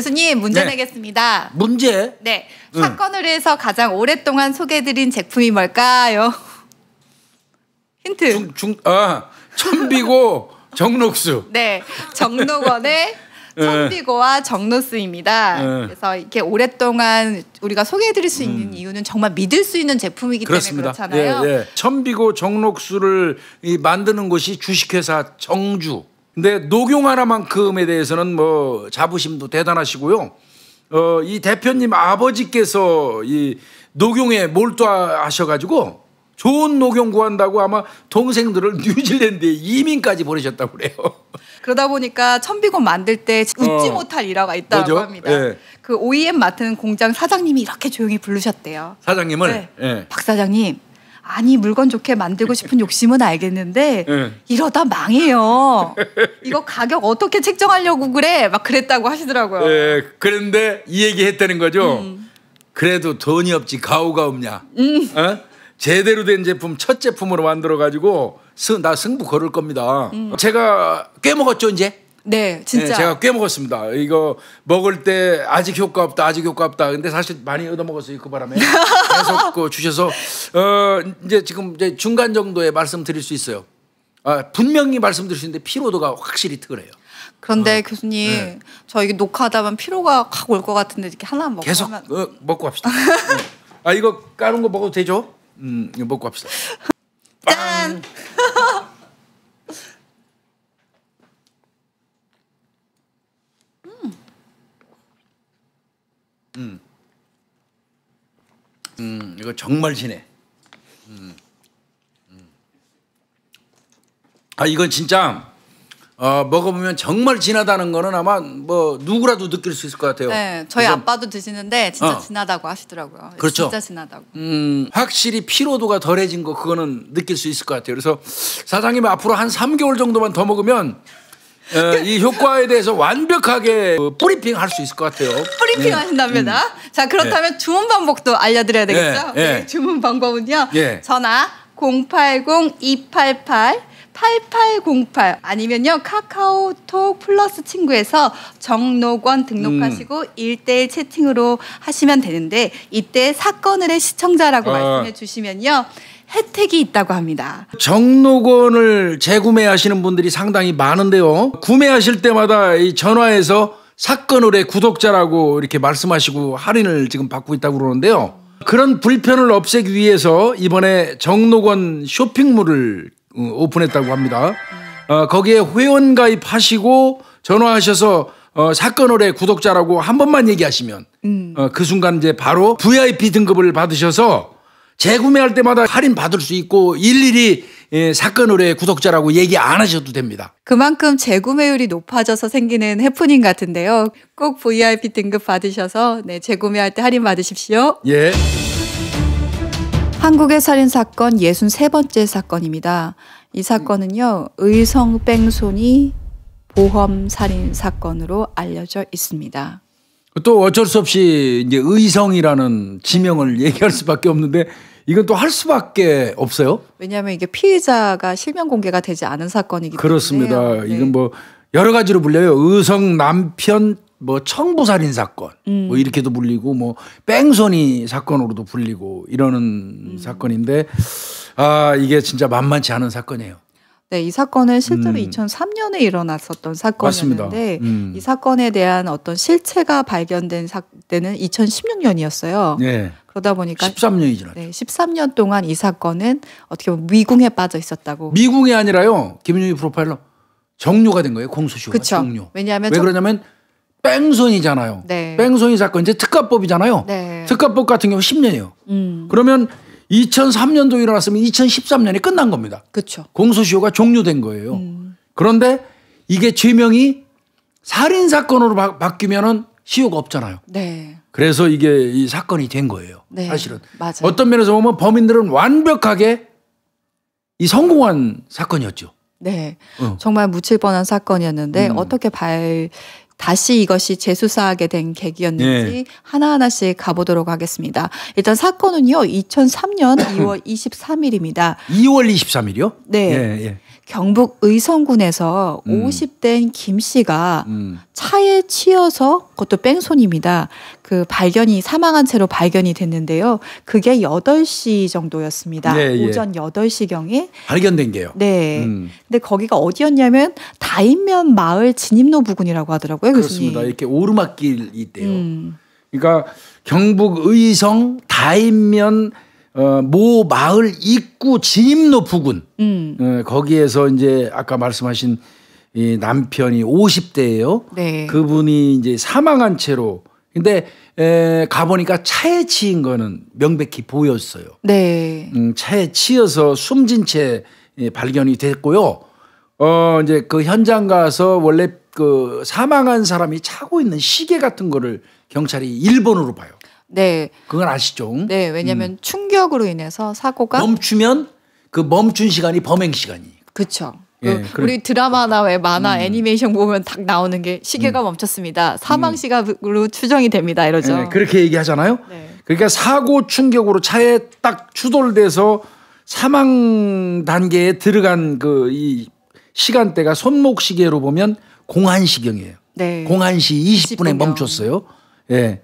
교수님 문제 네. 내겠습니다. 문제? 네. 응. 사건을 해서 가장 오랫동안 소개해드린 제품이 뭘까요? 힌트. 중, 중, 아, 천비고 정록수. 네. 정록원의 네. 천비고와 정노스입니다. 네. 그래서 이렇게 오랫동안 우리가 소개해드릴 수 있는 음. 이유는 정말 믿을 수 있는 제품이기 그렇습니다. 때문에 그렇잖아요. 예, 예. 천비고 정록수를 만드는 곳이 주식회사 정주. 근데 녹용 하나만큼에 대해서는 뭐 자부심도 대단하시고요. 어, 이 대표님 아버지께서 이 녹용에 몰두하셔가지고 좋은 녹용 구한다고 아마 동생들을 뉴질랜드에 이민까지 보내셨다고 그래요. 그러다 보니까 천비곤 만들 때 웃지 어. 못할 일화가 있다고 뭐죠? 합니다. 예. 그 OEM 맡은 공장 사장님이 이렇게 조용히 부르셨대요. 사장님을? 네. 예. 박 사장님 아니 물건 좋게 만들고 싶은 욕심은 알겠는데 네. 이러다 망해요. 이거 가격 어떻게 책정하려고 그래? 막 그랬다고 하시더라고요. 네, 그런데 이 얘기 했다는 거죠. 음. 그래도 돈이 없지 가오가 없냐. 음. 어? 제대로 된 제품 첫 제품으로 만들어 가지고 나 승부 걸을 겁니다. 음. 제가 꽤 먹었죠 이제. 네, 진짜. 네, 제가 꽤 먹었습니다. 이거 먹을 때 아직 효과 없다, 아직 효과 없다. 근데 사실 많이 얻어 먹었어요 그 바람에 계속 그 주셔서 어 이제 지금 이제 중간 정도에 말씀드릴 수 있어요. 아, 분명히 말씀드릴 는데 피로도가 확실히 특그요 그런데 어, 교수님 네. 저 이게 녹화하다만 피로가 확올것 같은데 이렇게 하나 먹고 계속 하면... 어, 먹고 합시다. 네. 아 이거 까는 거 먹어도 되죠? 음 이거 먹고 합시다. 짠. 이거 정말 진해. 음. 음. 음. 아 이건 진짜 어, 먹어보면 정말 진하다는 거는 아마 뭐 누구라도 느낄 수 있을 것 같아요. 네, 저희 그래서, 아빠도 드시는데 진짜 어. 진하다고 하시더라고요. 그렇죠. 진짜 진하다고. 음, 확실히 피로도가 덜해진 거 그거는 느낄 수 있을 것 같아요. 그래서 사장님 앞으로 한 3개월 정도만 더 먹으면 어, 이 효과에 대해서 완벽하게 뿌리핑 그 할수 있을 것 같아요. 뿌리핑 예. 하신답니다. 음. 자, 그렇다면 예. 주문 방법도 알려드려야 되겠죠? 예, 네, 주문 방법은요. 전화 080-288 8808 아니면요 카카오톡 플러스 친구에서 정록권 등록하시고 1대일 음. 채팅으로 하시면 되는데 이때 사건을 해 시청자라고 아. 말씀해 주시면요. 혜택이 있다고 합니다. 정록권을 재구매하시는 분들이 상당히 많은데요. 구매하실 때마다 이 전화해서 사건을의 구독자라고 이렇게 말씀하시고 할인을 지금 받고 있다고 그러는데요. 그런 불편을 없애기 위해서 이번에 정록권 쇼핑몰을 어, 오픈했다고 합니다. 어, 거기에 회원 가입하시고 전화하셔서 어, 사건 올해 구독자라고 한 번만 얘기하시면 음. 어, 그 순간 이제 바로 VIP 등급을 받으셔서 재구매할 때마다 할인 받을 수 있고 일일이 예, 사건 의뢰 구독자라고 얘기 안 하셔도 됩니다. 그만큼 재구매율이 높아져서 생기는 해프닝 같은데요. 꼭 VIP 등급 받으셔서 네, 재구매할 때 할인 받으십시오. 예. 한국의 살인 사건 63번째 사건입니다. 이 사건은요, 의성 뺑소니 보험 살인 사건으로 알려져 있습니다. 또 어쩔 수 없이 이제 의성이라는 지명을 얘기할 수밖에 없는데 이건 또 할 수밖에 없어요. 왜냐하면 이게 피의자가 실명 공개가 되지 않은 사건이기 그렇습니다. 때문에 그렇습니다. 이건 네. 뭐 여러 가지로 불려요. 의성 남편 뭐 청부살인 사건 뭐 음. 뭐 이렇게도 불리고 뭐 뺑소니 사건으로도 불리고 이러는 음. 사건인데 아 이게 진짜 만만치 않은 사건이에요. 네, 이 사건은 실제로 음. 2003년에 일어났었던 사건이었는데 음. 이 사건에 대한 어떤 실체가 발견된 사, 때는 2016년이었어요. 네. 그러다 보니까 13년이 지났죠. 네, 13년 동안 이 사건은 어떻게 보면 미궁에 빠져 있었다고. 미궁이 아니라요. 김윤희 프로파일러 정류가된 거예요. 공소시효가 그쵸. 정료. 왜냐하면 왜 정... 그러냐면 뺑소니잖아요. 네. 뺑소니 사건 이제 특가법이잖아요. 네. 특가법 같은 경우 10년이에요. 음. 그러면 2003년도 일어났으면 2 0 1 3년이 끝난 겁니다. 그렇죠. 공소시효가 종료된 거예요. 음. 그런데 이게 죄명이 살인 사건으로 바, 뀌면은 시효가 없잖아요. 네. 그래서 이게 이 사건이 된 거예요. 네. 사실은 맞아요. 어떤 면에서 보면 범인들은 완벽하게 이 성공한 사건이었죠. 네. 어. 정말 묻힐 뻔한 사건이었는데 음. 어떻게 발 다시 이것이 재수사하게 된 계기였는지 네. 하나하나씩 가보도록 하겠습니다. 일단 사건은요, 2003년 2월 23일입니다. 2월 23일이요? 네. 예, 예. 경북 의성군에서 음. 50대인 김 씨가 음. 차에 치여서 그것도 뺑소니입니다. 그 발견이 사망한 채로 발견이 됐는데요. 그게 8시 정도였습니다. 예, 예. 오전 8시경에 발견된 게요. 네. 음. 근데 거기가 어디였냐면 다인면 마을 진입로 부근이라고 하더라고요, 그렇습니다. 이렇게 오르막길이 있대요. 음. 그러니까 경북 의성 다인면 어, 모 마을 입구 진입로 부근 음. 어, 거기에서 이제 아까 말씀하신 이 남편이 50대예요. 네. 그분이 이제 사망한 채로 근데 에, 가보니까 차에 치인 거는 명백히 보였어요. 네. 음, 차에 치여서 숨진 채 예, 발견이 됐고요. 어 이제 그 현장 가서 원래 그 사망한 사람이 차고 있는 시계 같은 거를 경찰이 일본으로 봐요. 네. 그건 아시죠? 네, 왜냐하면 음. 충격으로 인해서 사고가 멈추면 그 멈춘 시간이 범행 시간이. 그렇죠. 예, 그 그래 우리 드라마나 왜 만화 음. 애니메이션 보면 딱 나오는 게 시계가 음. 멈췄습니다. 사망 음. 시각으로 추정이 됩니다. 이러죠. 예, 그렇게 얘기하잖아요. 네. 그러니까 사고 충격으로 차에 딱 추돌돼서 사망 단계에 들어간 그 이 시간대가 손목 시계로 보면 공한시경이에요. 네. 공한시 20분에 20분명. 멈췄어요. 예.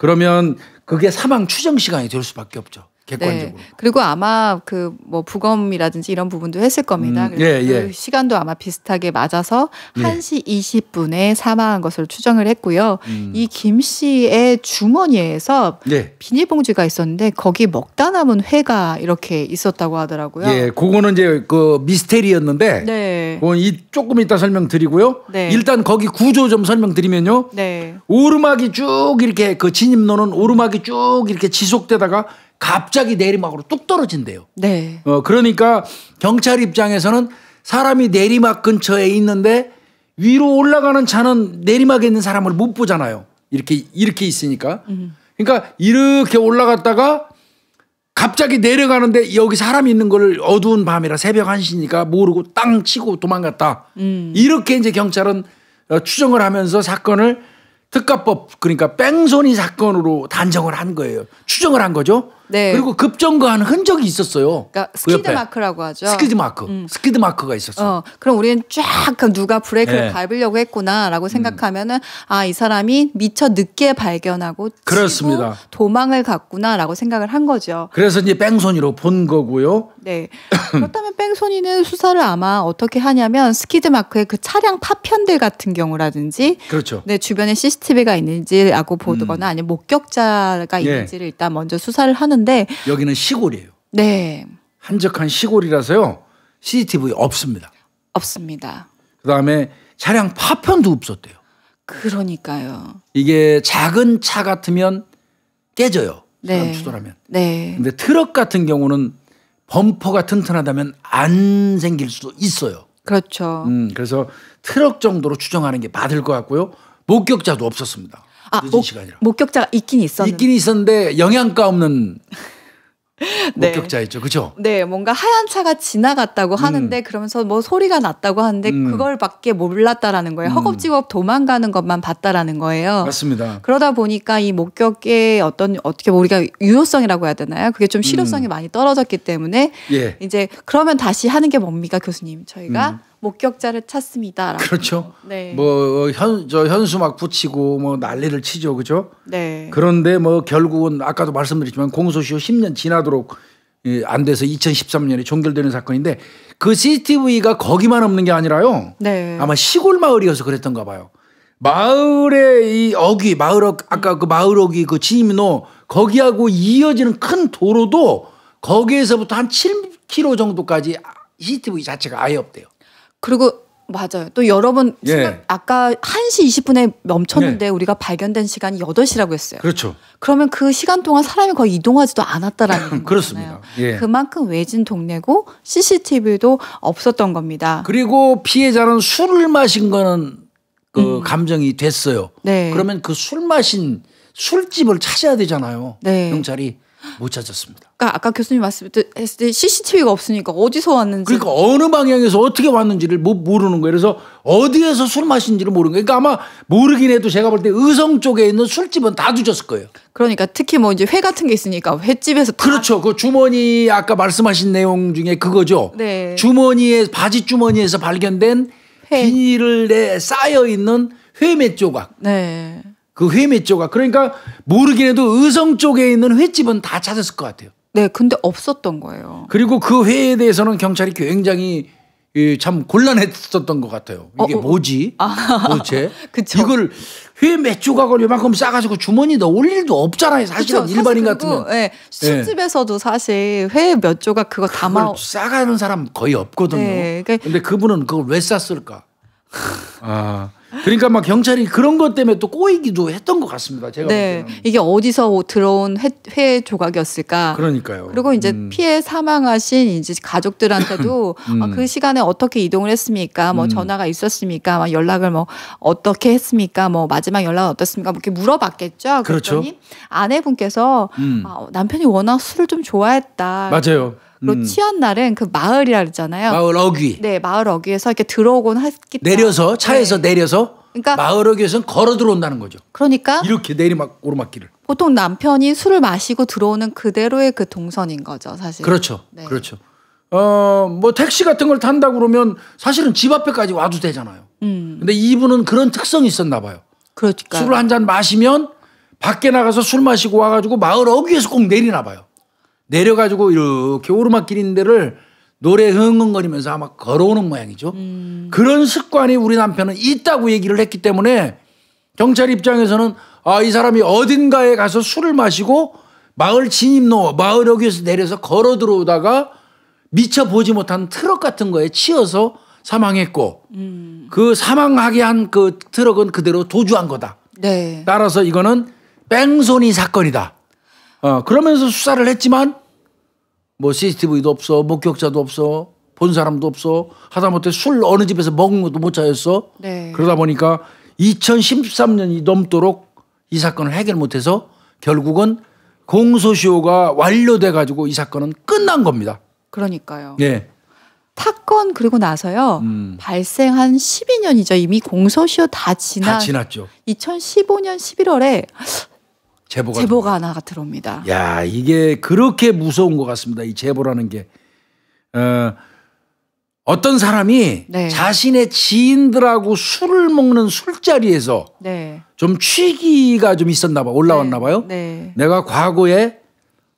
그러면 그게 사망 추정 시간이 될 수밖에 없죠. 객관적으로. 네. 그리고 아마 그 뭐 부검이라든지 이런 부분도 했을 겁니다. 음, 예, 예. 그 시간도 아마 비슷하게 맞아서 예. 1시 20분에 사망한 것으로 추정을 했고요. 음. 이김 씨의 주머니에서 예. 비닐봉지가 있었는데 거기 먹다 남은 회가 이렇게 있었다고 하더라고요. 예, 그거는 이제 그 미스테리였는데 네. 그건 이 조금 이따 설명드리고요. 네. 일단 거기 구조 좀 설명드리면요. 네. 오르막이 쭉 이렇게 그 진입로는 오르막이 쭉 이렇게 지속되다가 갑자기 내리막으로 뚝 떨어진대요. 네. 어, 그러니까 경찰 입장에서는 사람이 내리막 근처에 있는데 위로 올라가는 차는 내리막에 있는 사람을 못 보잖아요. 이렇게 이렇게 있으니까. 그러니까 이렇게 올라갔다가 갑자기 내려가는데 여기 사람이 있는 걸 어두운 밤이라 새벽 1시니까 모르고 땅 치고 도망갔다. 음. 이렇게 이제 경찰은 어, 추정을 하면서 사건을 특가법 그러니까 뺑소니 사건으로 단정을 한 거예요. 추정을 한 거죠. 네. 그리고 급정거하는 흔적이 있었어요. 그러니까 그 스키드 그 마크라고 하죠. 스키드 마크. 음. 스키드 마크가 있었어. 어, 그럼 우리는 쫙 누가 브레이크를 네. 밟으려고 했구나라고 음. 생각하면은 음. 아, 아이 사람이 미처 늦게 발견하고 그렇습니다. 도망을 갔구나라고 생각을 한 거죠. 그래서 이제 뺑소니로 본 거고요. 네. 그렇다면 뺑소니는 수사를 아마 어떻게 하냐면 스키드 마크의 그 차량 파편들 같은 경우라든지 그렇죠. 네, 주변에 CCTV가 있는지라고 보거나 음. 아니면 목격자가 예. 있는지를 일단 먼저 수사를 하는 하는데 여기는 시골이에요. 네. 한적한 시골이라서요. CCTV 없습니다. 없습니다. 그다음에 차량 파편도 없었대요. 그러니까요. 이게 작은 차 같으면 깨져요. 사람 추돌하면. 네. 네. 근데 트럭 같은 경우는 범퍼가 튼튼하다면 안 생길 수도 있어요. 그렇죠. 음, 그래서 트럭 정도로 추정하는 게 맞을 것 같고요. 목격자도 없었습니다. 아, 늦은 목, 시간이라. 목격자가 있긴 있었는데. 있긴 있었는데 영양가 없는 네. 목격자였죠. 그죠? 네, 뭔가 하얀 차가 지나갔다고 음. 하는데 음. 그러면서 뭐 소리가 났다고 하는데 음. 그걸밖에 몰랐다라는 거예요. 음. 허겁지겁 도망가는 것만 봤다라는 거예요. 맞습니다. 그러다 보니까 이 목격의 어떤 어떻게 우리가 유효성이라고 해야 되나요? 그게 좀 실효성이 음. 많이 떨어졌기 때문에 예. 이제 그러면 다시 하는 게 뭡니까, 교수님? 저희가 목격자를 찾습니다. 그렇죠. 네. 뭐현저 어, 현수막 붙이고 뭐 난리를 치죠, 그죠? 네. 그런데 뭐 결국은 아까도 말씀드렸지만 공소시효 10년 지나도록 안 돼서 2013년에 종결되는 사건인데 그 CCTV가 거기만 없는 게 아니라요. 네. 아마 시골 마을이어서 그랬던가 봐요. 마을의 이 어귀, 마을 어, 아까 그 마을 어귀 그 진입로 거기하고 이어지는 큰 도로도 거기에서부터 한 7km 정도까지 CCTV 아, 자체가 아예 없대요. 그리고 맞아요. 또 여러 분 예. 아까 1시 20분에 멈췄는데 예. 우리가 발견된 시간이 8시라고 했어요. 그렇죠. 그러면 그 시간 동안 사람이 거의 이동하지도 않았다라는 그렇습니다. 예. 그만큼 외진 동네고 CCTV도 없었던 겁니다. 그리고 피해자는 술을 마신 거는 그 음. 감정이 됐어요. 네. 그러면 그 술 마신 술집을 찾아야 되잖아요. 네. 경찰이. 못 찾았습니다. 그러니까 아까 교수님 말씀했을 때 CCTV가 없으니까 어디서 왔는지 그러니까 어느 방향에서 어떻게 왔는지를 못 모르는 거예요. 그래서 어디에서 술 마신지를 모르는 거예요. 그러니까 아마 모르긴 해도 제가 볼 때 의성 쪽에 있는 술집은 다 뒤졌을 거예요. 그러니까 특히 뭐 이제 회 같은 게 있으니까 횟집에서 그렇죠. 그 주머니 아까 말씀하신 내용 중에 그거죠. 네. 주머니에 바지 주머니에서 발견된 회. 비닐에 쌓여 있는 회매 조각. 네. 그 회매 쪽아 그러니까 모르긴 해도 의성 쪽에 있는 횟집은 다 찾았을 것 같아요. 네, 근데 없었던 거예요. 그리고 그 회에 대해서는 경찰이 굉장히 참 곤란했었던 것 같아요. 이게 어, 어. 뭐지? 아, 도대체 이걸 회 몇 조각을 이만큼 싸가지고 주머니 넣을 일도 없잖아요. 사실은 그쵸, 일반인 사실 같으면. 예, 예. 술집에서도 예. 사실 회 몇 조각 그거 담아 싸가는 사람 거의 없거든요. 네, 그러니까. 근데 그분은 그걸 왜 쌌을까? 아. 그러니까 막 경찰이 그런 것 때문에 또 꼬이기도 했던 것 같습니다. 제가 네. 이게 어디서 들어온 회, 회, 조각이었을까? 그러니까요. 그리고 이제 음. 피해 사망하신 이제 가족들한테도 아, 음. 아, 그 시간에 어떻게 이동을 했습니까? 뭐 음. 전화가 있었습니까? 막 연락을 뭐 어떻게 했습니까? 뭐 마지막 연락은 어떻습니까? 뭐 이렇게 물어봤겠죠. 그렇죠. 아내분께서 음. 아, 남편이 워낙 술을 좀 좋아했다. 맞아요. 음. 로치 취한 날은 그 마을이라 그러잖아요. 마을 어귀. 네, 마을 어귀에서 이렇게 들어오곤 했기 때문에 내려서 차에서 네. 내려서 그러니까 마을 어귀에서는 걸어 들어온다는 거죠. 그러니까 이렇게 내리막 오르막길을. 보통 남편이 술을 마시고 들어오는 그대로의 그 동선인 거죠, 사실. 그렇죠. 네. 그렇죠. 어, 뭐 택시 같은 걸 탄다 그러면 사실은 집 앞에까지 와도 되잖아요. 음. 근데 이분은 그런 특성이 있었나 봐요. 그러니 술을 한잔 마시면 밖에 나가서 술 마시고 와가지고 마을 어귀에서 꼭 내리나 봐요. 내려가지고 이렇게 오르막길인 데를 노래 흥흥거리면서 아마 걸어오는 모양이죠. 음. 그런 습관이 우리 남편은 있다고 얘기를 했기 때문에 경찰 입장에서는 아, 이 사람이 어딘가에 가서 술을 마시고 마을 진입로, 마을 여기에서 내려서 걸어 들어오다가 미처 보지 못한 트럭 같은 거에 치여서 사망했고 음. 그 사망하게 한 그 트럭은 그대로 도주한 거다. 네. 따라서 이거는 뺑소니 사건이다. 어, 그러면서 수사를 했지만 뭐 CCTV도 없어, 목격자도 없어, 본 사람도 없어. 하다못해 술 어느 집에서 먹은 것도 못 찾았어. 네. 그러다 보니까 2013년이 넘도록 이 사건을 해결 못해서 결국은 공소시효가 완료돼 가지고 이 사건은 끝난 겁니다. 그러니까요. 예. 사건 그리고 나서요 음. 발생한 12년이죠 이미 공소시효 다 지나 다 지났죠. 2015년 11월에 제보가, 제보가 하나 들어옵니다. 야 이게 그렇게 무서운 것 같습니다. 이 제보라는 게 어, 어떤 사람이 네. 자신의 지인들하고 술을 먹는 술자리에서 네. 좀 취기가 좀 있었나 봐 올라왔나 네. 봐요. 네. 내가 과거에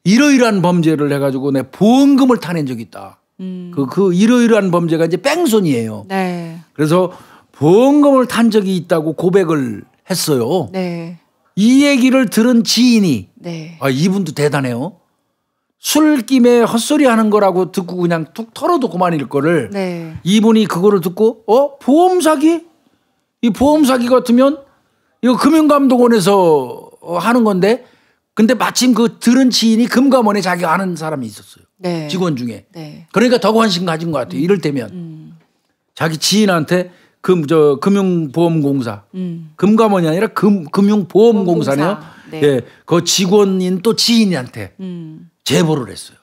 이러이러한 범죄를 해가지고 내 보험금을 타낸 적이 있다. 음. 그, 그 이러이러한 범죄가 이제 뺑소니예요. 네. 그래서 보험금을 탄 적이 있다고 고백을 했어요. 네. 이 얘기를 들은 지인이 네. 아, 이분도 대단해요. 술김에 헛소리 하는 거라고 듣고 그냥 툭 털어도 그만일 거를 네. 이분이 그거를 듣고 어 보험 사기 이 보험 사기 같으면 이거 금융감독원에서 어, 하는 건데 근데 마침 그 들은 지인이 금감원에 자기가 아는 사람이 있었어요 네. 직원 중에 네. 그러니까 더 관심 가진 것 같아요 음. 이럴 때면 음. 자기 지인한테 금저 금융보험공사 음. 금감원이 아니라 금 금융보험공사네요. 보험공사. 네. 예, 그 직원인 또 지인한테 음. 제보를 했어요.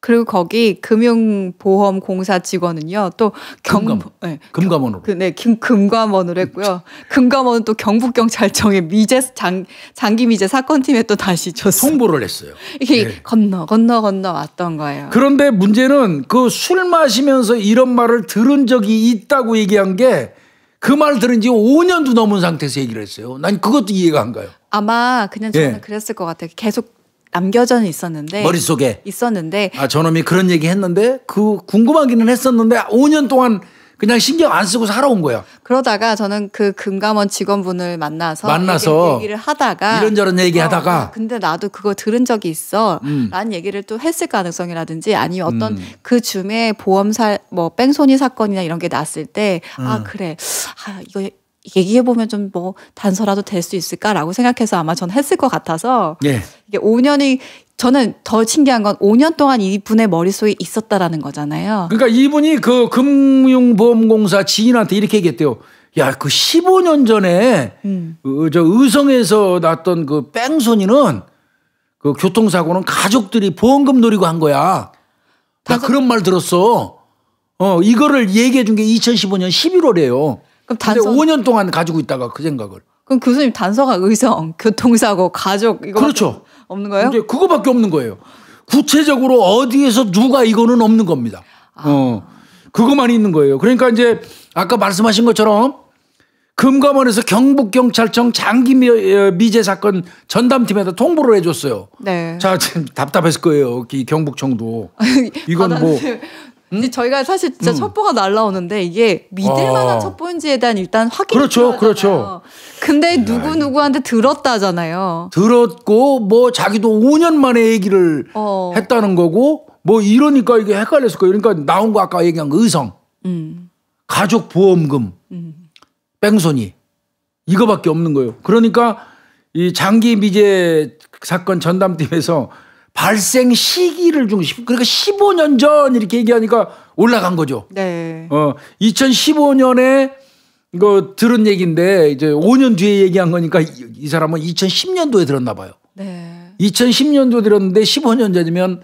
그리고 거기 금융보험공사 직원은요 또 경, 금감, 네, 금감원으로 그, 네 금, 금감원으로 했고요 금감원은 또 경북경찰청의 미제 장, 장기 미제 사건팀에 또 다시 줬어요 통보를 했어요 이게 네. 건너 건너 건너 왔던 거예요 그런데 문제는 그 술 마시면서 이런 말을 들은 적이 있다고 얘기한 게 그 말 들은 지 5년도 넘은 상태에서 얘기를 했어요 난 그것도 이해가 안 가요 아마 그냥 저는 네. 그랬을 것 같아요 계속 남겨져 있었는데 머릿속에 있었는데 아 저놈이 그런 얘기 했는데 그 궁금하기는 했었는데 5년 동안 그냥 신경 안 쓰고 살아온 거예요 그러다가 저는 그 금감원 직원분을 만나서 만나서 얘기를 하다가 이런저런 얘기하다가 어, 어, 근데 나도 그거 들은 적이 있어. 음. 라는 얘기를 또 했을 가능성이라든지 아니면 어떤 음. 그 줌에 보험사 뭐 뺑소니 사건이나 이런 게 났을 때아 음. 그래. 아 이거 얘기해 보면 좀 뭐 단서라도 될 수 있을까라고 생각해서 아마 전 했을 것 같아서 예. 이게 5년이 저는 더 신기한 건 5년 동안 이분의 머릿속에 있었다라는 거잖아요. 그러니까 이분이 그 금융보험공사 지인한테 이렇게 얘기했대요. 야, 그 15년 전에 음. 그저 의성에서 났던 그 뺑소니는 그 교통사고는 가족들이 보험금 노리고 한 거야. 나 그런 말 들었어. 어, 이거를 얘기해 준 게 2015년 11월이에요. 그럼 단서 5년 동안 가지고 있다가 그 생각을. 그럼 교수님 단서가 의성, 교통사고, 가족 이거 그렇죠. 없는 거예요? 이제 그거밖에 없는 거예요. 구체적으로 어디에서 누가 이거는 없는 겁니다. 아. 어. 그것만 있는 거예요. 그러니까 이제 아까 말씀하신 것처럼 금감원에서 경북경찰청 장기 어, 미제 사건 전담팀에다 통보를 해줬어요. 네. 자, 지금 답답했을 거예요. 경북청도. 이건 뭐 근데 저희가 사실 진짜 음. 첩보가 날라오는데 이게 믿을 아. 만한 첩보인지에 대한 일단 확인 그렇죠, 필요하잖아요. 그렇죠. 근데 네. 누구 누구한테 들었다잖아요. 들었고 뭐 자기도 5년 만에 얘기를 어. 했다는 거고 뭐 이러니까 이게 헷갈렸을 거예요. 그러니까 나온 거 아까 얘기한 거 그 의성, 음. 가족 보험금, 음. 뺑소니 이거밖에 없는 거예요. 그러니까 이 장기 미제 사건 전담팀에서 발생 시기를 중심 그러니까 15년 전 이렇게 얘기하니까 올라간 거죠. 네. 어 2015년에 이거 들은 얘기인데 이제 5년 뒤에 얘기한 거니까 이, 이 사람은 2010년도에 들었나 봐요. 네. 2010년도 들었는데 15년 전이면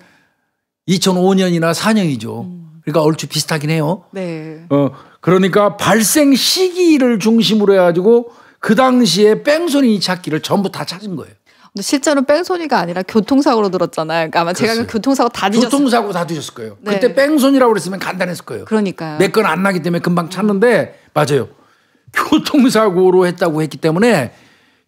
2005년이나 4년이죠. 음. 그러니까 얼추 비슷하긴 해요. 네. 어 그러니까 발생 시기를 중심으로 해가지고 그 당시에 뺑소니 찾기를 전부 다 찾은 거예요. 근데 실제로 뺑소니가 아니라 교통사고로 들었잖아요. 그러니까 아마 그랬요 제가 그 교통사고 다 뒤졌어요. 교통사고 다 뒤졌을 거예요. 네. 그때 뺑소니라고 그랬으면 간단했을 거예요. 그러니까요. 내건 안 나기 때문에 금방 찾는데 맞아요. 교통사고로 했다고 했기 때문에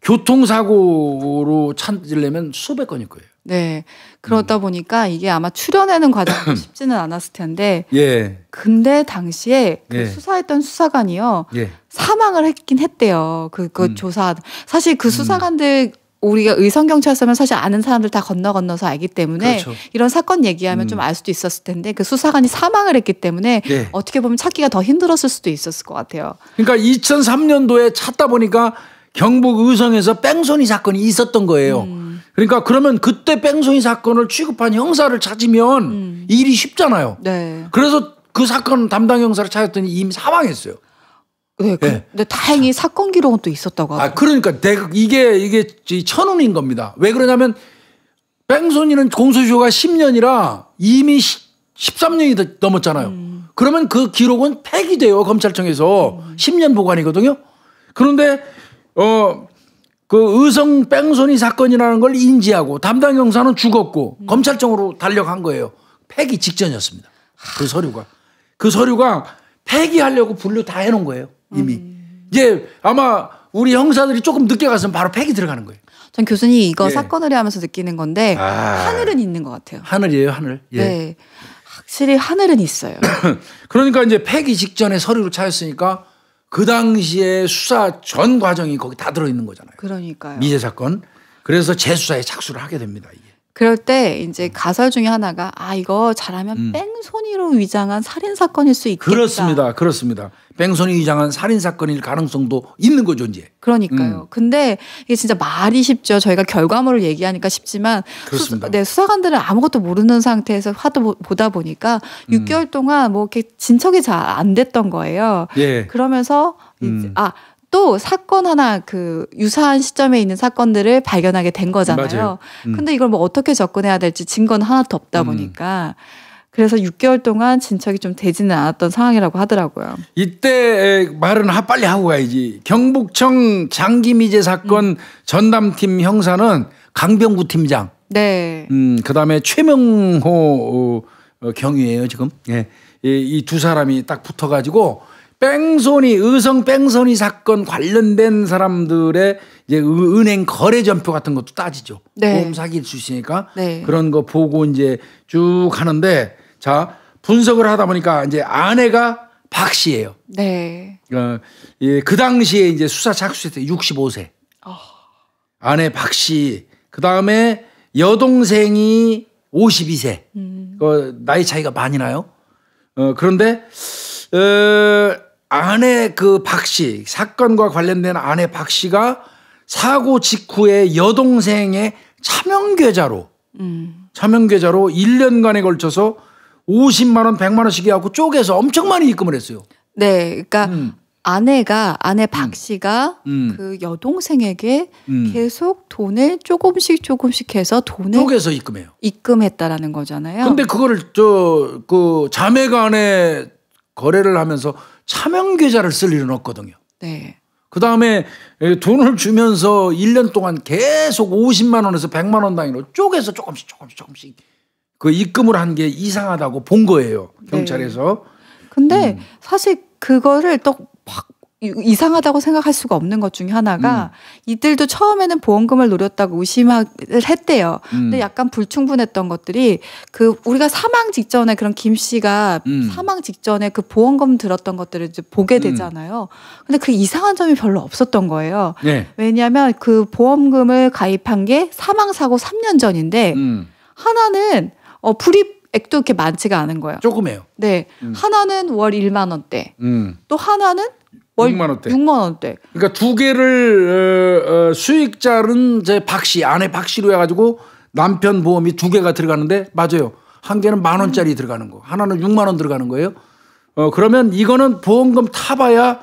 교통사고로 찾으려면 수백 건일 거예요. 네. 그러다 음. 보니까 이게 아마 추려내는 과정이 쉽지는 않았을 텐데. 예. 근데 당시에 그 예. 수사했던 수사관이요. 예. 사망을 했긴 했대요. 그, 그 음. 조사. 사실 그 음. 수사관들 음. 우리가 의성 경찰서면 사실 아는 사람들 다 건너 건너서 알기 때문에 그렇죠. 이런 사건 얘기하면 음. 좀알 수도 있었을 텐데 그 수사관이 사망을 했기 때문에 네. 어떻게 보면 찾기가 더 힘들었을 수도 있었을 것 같아요. 그러니까 2003년도에 찾다 보니까 경북 의성에서 뺑소니 사건이 있었던 거예요. 음. 그러니까 그러면 그때 뺑소니 사건을 취급한 형사를 찾으면 음. 일이 쉽잖아요. 네. 그래서 그 사건 담당 형사를 찾았더니 이미 사망했어요. 네, 그, 네. 근데 다행히 사건 기록은 또 있었다고 하고. 아, 그러니까 대, 이게 이게 천운인 겁니다. 왜 그러냐면 뺑소니는 공소시효가 10년이라 이미 시, 13년이 넘었잖아요. 음. 그러면 그 기록은 폐기돼요 검찰청에서 음. 10년 보관이거든요. 그런데 어. 그 의성 뺑소니 사건이라는 걸 인지하고 담당 형사는 죽었고 음. 검찰청으로 달려간 거예요. 폐기 직전이었습니다. 그 서류가. 그 서류가 폐기하려고 분류 다 해놓은 거예요. 이미. 음. 아, 네. 이제 아마 우리 형사들이 조금 늦게 가서 면 바로 팩이 들어가는 거예요. 전 교수님 이거 예. 사건 을하면서 느끼는 건데 아. 하늘은 있는 것 같아요. 하늘이에요, 하늘. 예. 네. 확실히 하늘은 있어요. 그러니까 이제 팩이 직전에 서류를 찾았으니까 그 당시에 수사 전 과정이 거기 다 들어있는 거잖아요. 그러니까요. 미제 사건. 그래서 재수사에 착수를 하게 됩니다. 이게. 그럴 때 이제 음. 가설 중에 하나가 아 이거 잘하면 음. 뺑소니로 위장한 살인 사건일 수 있겠다. 그렇습니다. 그렇습니다. 뺑소니 이장은 살인 사건일 가능성도 있는 거죠, 이제. 그러니까요. 음. 근데 이게 진짜 말이 쉽죠. 저희가 결과물을 얘기하니까 쉽지만 그렇습니다. 수, 네, 수사관들은 아무것도 모르는 상태에서 화도 보다 보니까 음. 6개월 동안 뭐 이렇게 진척이 잘 안 됐던 거예요. 예. 그러면서 음. 아또 사건 하나 그 유사한 시점에 있는 사건들을 발견하게 된 거잖아요. 음. 근데 이걸 뭐 어떻게 접근해야 될지 증거는 하나도 없다 음. 보니까 그래서 6개월 동안 진척이 좀 되지는 않았던 상황이라고 하더라고요. 이때 말은 빨리 하고 가야지. 경북청 장기미제 사건 음. 전담팀 형사는 강병구 팀장. 네. 음, 그다음에 최명호 어, 어, 경위예요 지금. 예. 이두 사람이 딱 붙어가지고 뺑소니 의성 뺑소니 사건 관련된 사람들의 이제 은행 거래 전표 같은 것도 따지죠. 네. 보험 사기일 수 있으니까 네. 그런 거 보고 이제 쭉 하는데 자, 분석을 하다 보니까 이제 아내가 박 씨예요. 네. 어, 예, 그 당시에 이제 수사 착수했을 때 65세. 어. 아내 박 씨. 음. 그 다음에 여동생이 52세. 음. 어, 나이 차이가 많이 나요. 어, 그런데, 어, 아내 그 박 씨, 사건과 관련된 아내 박 씨가 사고 직후에 여동생의 차명계좌로, 음. 차명계좌로 1년간에 걸쳐서 50만 원, 100만 원씩 해갖고 쪼개서 엄청 많이 입금을 했어요. 네, 그러니까 음. 아내가 아내 음. 박 씨가 음. 그 여동생에게 음. 계속 돈을 조금씩 조금씩 해서 돈을 쪼개서 입금해요. 입금했다라는 거잖아요. 근데 그거를 저 그 자매 간에 거래를 하면서 차명 계좌를 쓸 일은 없거든요. 네. 그다음에 예, 돈을 주면서 1년 동안 계속 50만 원에서 100만 원 단위로 쪼개서 조금씩 조금씩 조금씩 그 입금을 한 게 이상하다고 본 거예요 네. 경찰에서. 네. 근데 음. 사실 그거를 또확 이상하다고 생각할 수가 없는 것 중에 하나가 음. 이들도 처음에는 보험금을 노렸다고 의심을 했대요. 음. 근데 약간 불충분했던 것들이 그 우리가 사망 직전에 그런 김 씨가 음. 사망 직전에 그 보험금 들었던 것들을 이제 보게 음. 되잖아요. 근데 그 이상한 점이 별로 없었던 거예요. 네. 왜냐하면 그 보험금을 가입한 게 사망 사고 3년 전인데 음. 하나는 어, 불입액도 이렇게 많지가 않은 거예요. 조금해요. 네. 음. 하나는 월 1만 원대. 음. 또 하나는 월 6만 원대. 6만 원대. 그러니까 두 개를 어, 어, 수익자는 제 박 씨 아내 박씨로 해가지고 남편 보험이 두 개가 들어가는데 맞아요. 한 개는 만 원짜리 음. 들어가는 거, 하나는 6만 원 들어가는 거예요. 어 그러면 이거는 보험금 타봐야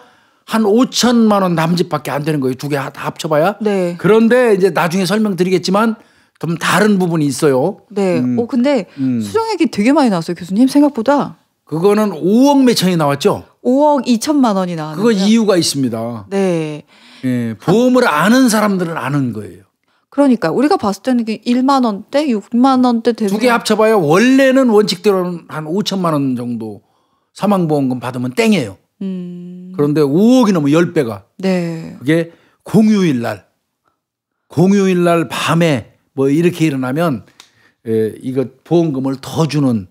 한 5천만 원 남짓밖에 안 되는 거예요. 두 개 다 합쳐봐야. 네. 그런데 이제 나중에 설명드리겠지만 좀 다른 부분이 있어요. 네. 음. 어 근데 음. 수정액이 되게 많이 나왔어요, 교수님. 생각보다. 그거는 5억 몇천이 나왔죠? 5억 2천만 원이 나왔는데. 그거 이유가 있습니다. 네. 예, 보험을 아는 사람들은 아는 거예요. 그러니까 우리가 봤을 때는 1만 원대, 6만 원대 되면 두개 합쳐봐야 원래는 원칙대로는 한 5천만 원 정도 사망보험금 받으면 땡이에요. 음... 그런데 5억이 넘으면 10배가. 네. 그게 공휴일 날, 공휴일 날 밤에 뭐 이렇게 일어나면 에, 이거 보험금을 더 주는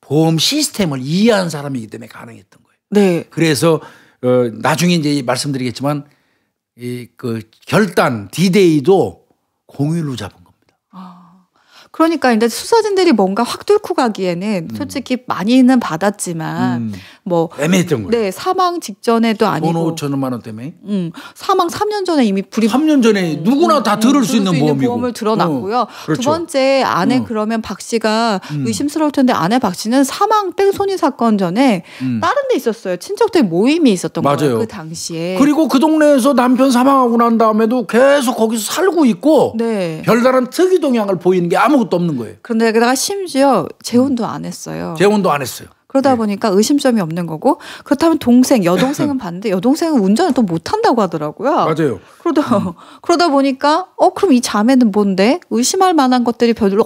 보험 시스템을 이해한 사람이기 때문에 가능했던 거예요. 네. 그래서 어, 나중에 이제 말씀드리겠지만 이 그 결단 디데이도 공유로 잡은 겁니다. 아, 그러니까 이제 수사진들이 뭔가 확 뚫고 가기에는 음. 솔직히 음. 많이는 받았지만 음. 뭐 애매했던 거예요. 네, 사망 직전에도 아니고 돈 5천만 원 때문에. 음, 사망 3년 전에 이미 불이 3년 전에 음, 누구나 다 음, 들을 음, 수 있는 보험이고. 보험을 들어놨고요. 어, 그렇죠. 두 번째 아내 어. 그러면 박 씨가 음. 의심스러울 텐데 아내 박 씨는 사망 뺑소니 사건 전에 음. 다른 데 있었어요. 친척들 모임이 있었던 맞아요. 거예요. 그 당시에. 그리고 그 동네에서 남편 사망하고 난 다음에도 계속 거기서 살고 있고 네. 별다른 특이 동향을 보이는 게 아무것도 없는 거예요. 그런데 게다가 심지어 재혼도 안 했어요. 재혼도 안 했어요. 그러다 네. 보니까 의심점이 없는 거고 그렇다면 동생 여동생은 봤는데 여동생은 운전을 또 못한다고 하더라고요. 맞아요. 그러다 음. 그러다 보니까 어 그럼 이 자매는 뭔데 의심할 만한 것들이 별로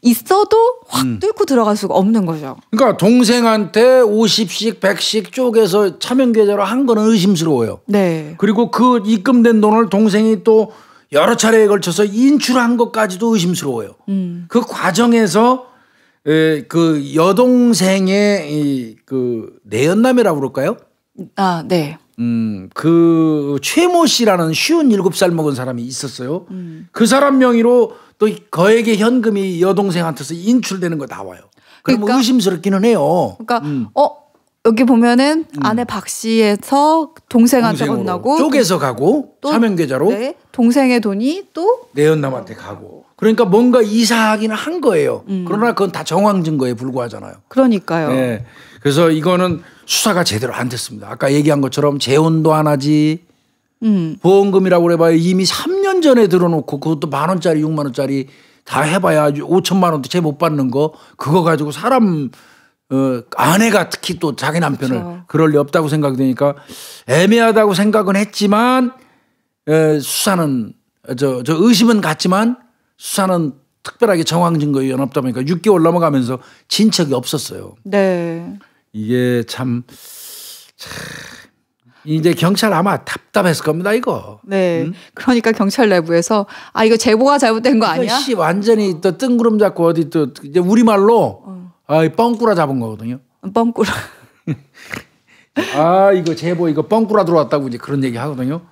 있어도 확 음. 뚫고 들어갈 수가 없는 거죠. 그러니까 동생한테 50씩 100씩 쪼개서 차명 계좌로 한 거는 의심스러워요. 네. 그리고 그 입금된 돈을 동생이 또 여러 차례에 걸쳐서 인출한 것까지도 의심스러워요. 음. 그 과정에서 그 여동생의 그 내연남이라고 그럴까요? 아, 네. 음, 그 최모 씨라는 쉬운 일곱 살 먹은 사람이 있었어요. 음. 그 사람 명의로 또 거액의 현금이 여동생한테서 인출되는 거 나와요. 뭐 그러니까 의심스럽기는 해요. 그러니까 음. 어 여기 보면은 음. 아내 박 씨에서 동생한테 동생 건너고 쪼개서 가고 사명계좌로 네, 동생의 돈이 또 내연남한테 가고 그러니까 뭔가 이상하기는 한 거예요. 음. 그러나 그건 다 정황 증거에 불과하잖아요. 그러니까요. 네. 그래서 이거는 수사가 제대로 안 됐습니다. 아까 얘기한 것처럼 재혼도 안 하지 음. 보험금이라고 그래봐요 이미 3년 전에 들어놓고 그것도 만 원짜리 6만 원짜리 다 해봐야 5천만 원도 채못 받는 거 그거 가지고 사람 어, 아내가 특히 또 자기 남편을 그렇죠. 그럴 리 없다고 생각이 되니까 애매하다고 생각은 했지만 에, 수사는 저, 저 의심은 갔지만 수사는 특별하게 정황증거위원 없다 보니까 6개월 넘어가면서 진척이 없었어요. 네. 이게 참, 참 이제 경찰 아마 답답했을 겁니다 이거. 네. 응? 음? 그러니까 경찰 내부에서 아 이거 제보가 잘못된 거 아니야? 씨 완전히 또 뜬구름 잡고 어디 또 이제 우리 말로 어. 아, 뻥꾸라 잡은 거거든요. 뻥꾸라. 아, 이거 제보 이거 뻥꾸라 들어왔다고 이제 그런 얘기 하거든요.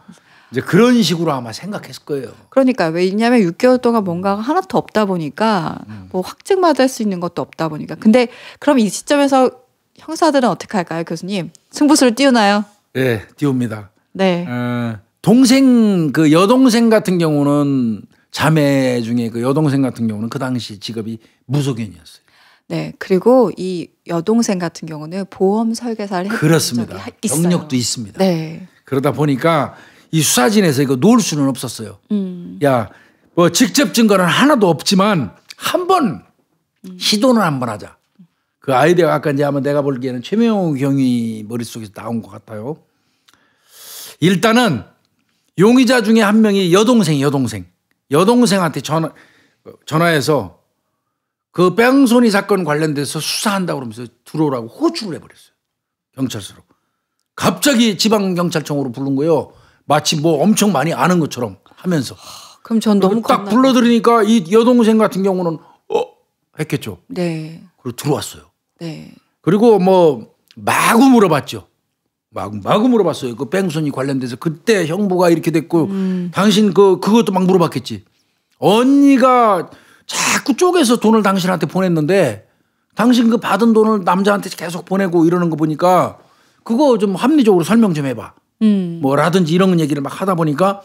이제 그런 식으로 아마 생각했을 거예요. 그러니까 왜냐하면 6개월 동안 뭔가 하나도 없다 보니까 음. 뭐 확증 받을 수 있는 것도 없다 보니까. 근데 그럼 이 시점에서 형사들은 어떻게 할까요, 교수님? 승부수를 띄우나요? 네, 띄웁니다. 네. 어, 동생 그 여동생 같은 경우는 자매 중에 그 여동생 같은 경우는 그 당시 직업이 무속인이었어요. 네, 그리고 이 여동생 같은 경우는 보험 설계사를 그렇습니다. 경력도 있습니다. 네. 그러다 보니까 이 수사진에서 이거 놓을 수는 없었어요. 음. 야, 뭐 직접 증거는 하나도 없지만 한 번 시도는 한 번 하자. 그 아이디어가 아까 이제 한번 내가 볼기에는 최명호 경위 머릿속에서 나온 것 같아요. 일단은 용의자 중에 한 명이 여동생, 여동생. 여동생한테 전화, 전화해서 그 뺑소니 사건 관련돼서 수사한다 고 그러면서 들어오라고 호출을 해버렸어요. 경찰서로. 갑자기 지방경찰청으로 부른 거예요. 마치 뭐 엄청 많이 아는 것처럼 하면서. 그럼 전 너무 딱 불러들이니까 이 여동생 같은 경우는 어 했겠죠. 네. 그리고 들어왔어요. 네. 그리고 뭐 마구 물어봤죠. 마구 마구 물어봤어요. 그 뺑소니 관련돼서 그때 형부가 이렇게 됐고 음. 당신 그 그것도 막 물어봤겠지. 언니가 자꾸 쪼개서 돈을 당신한테 보냈는데 당신 그 받은 돈을 남자한테 계속 보내고 이러는 거 보니까 그거 좀 합리적으로 설명 좀 해봐. 음. 뭐라든지 이런 얘기를 막 하다 보니까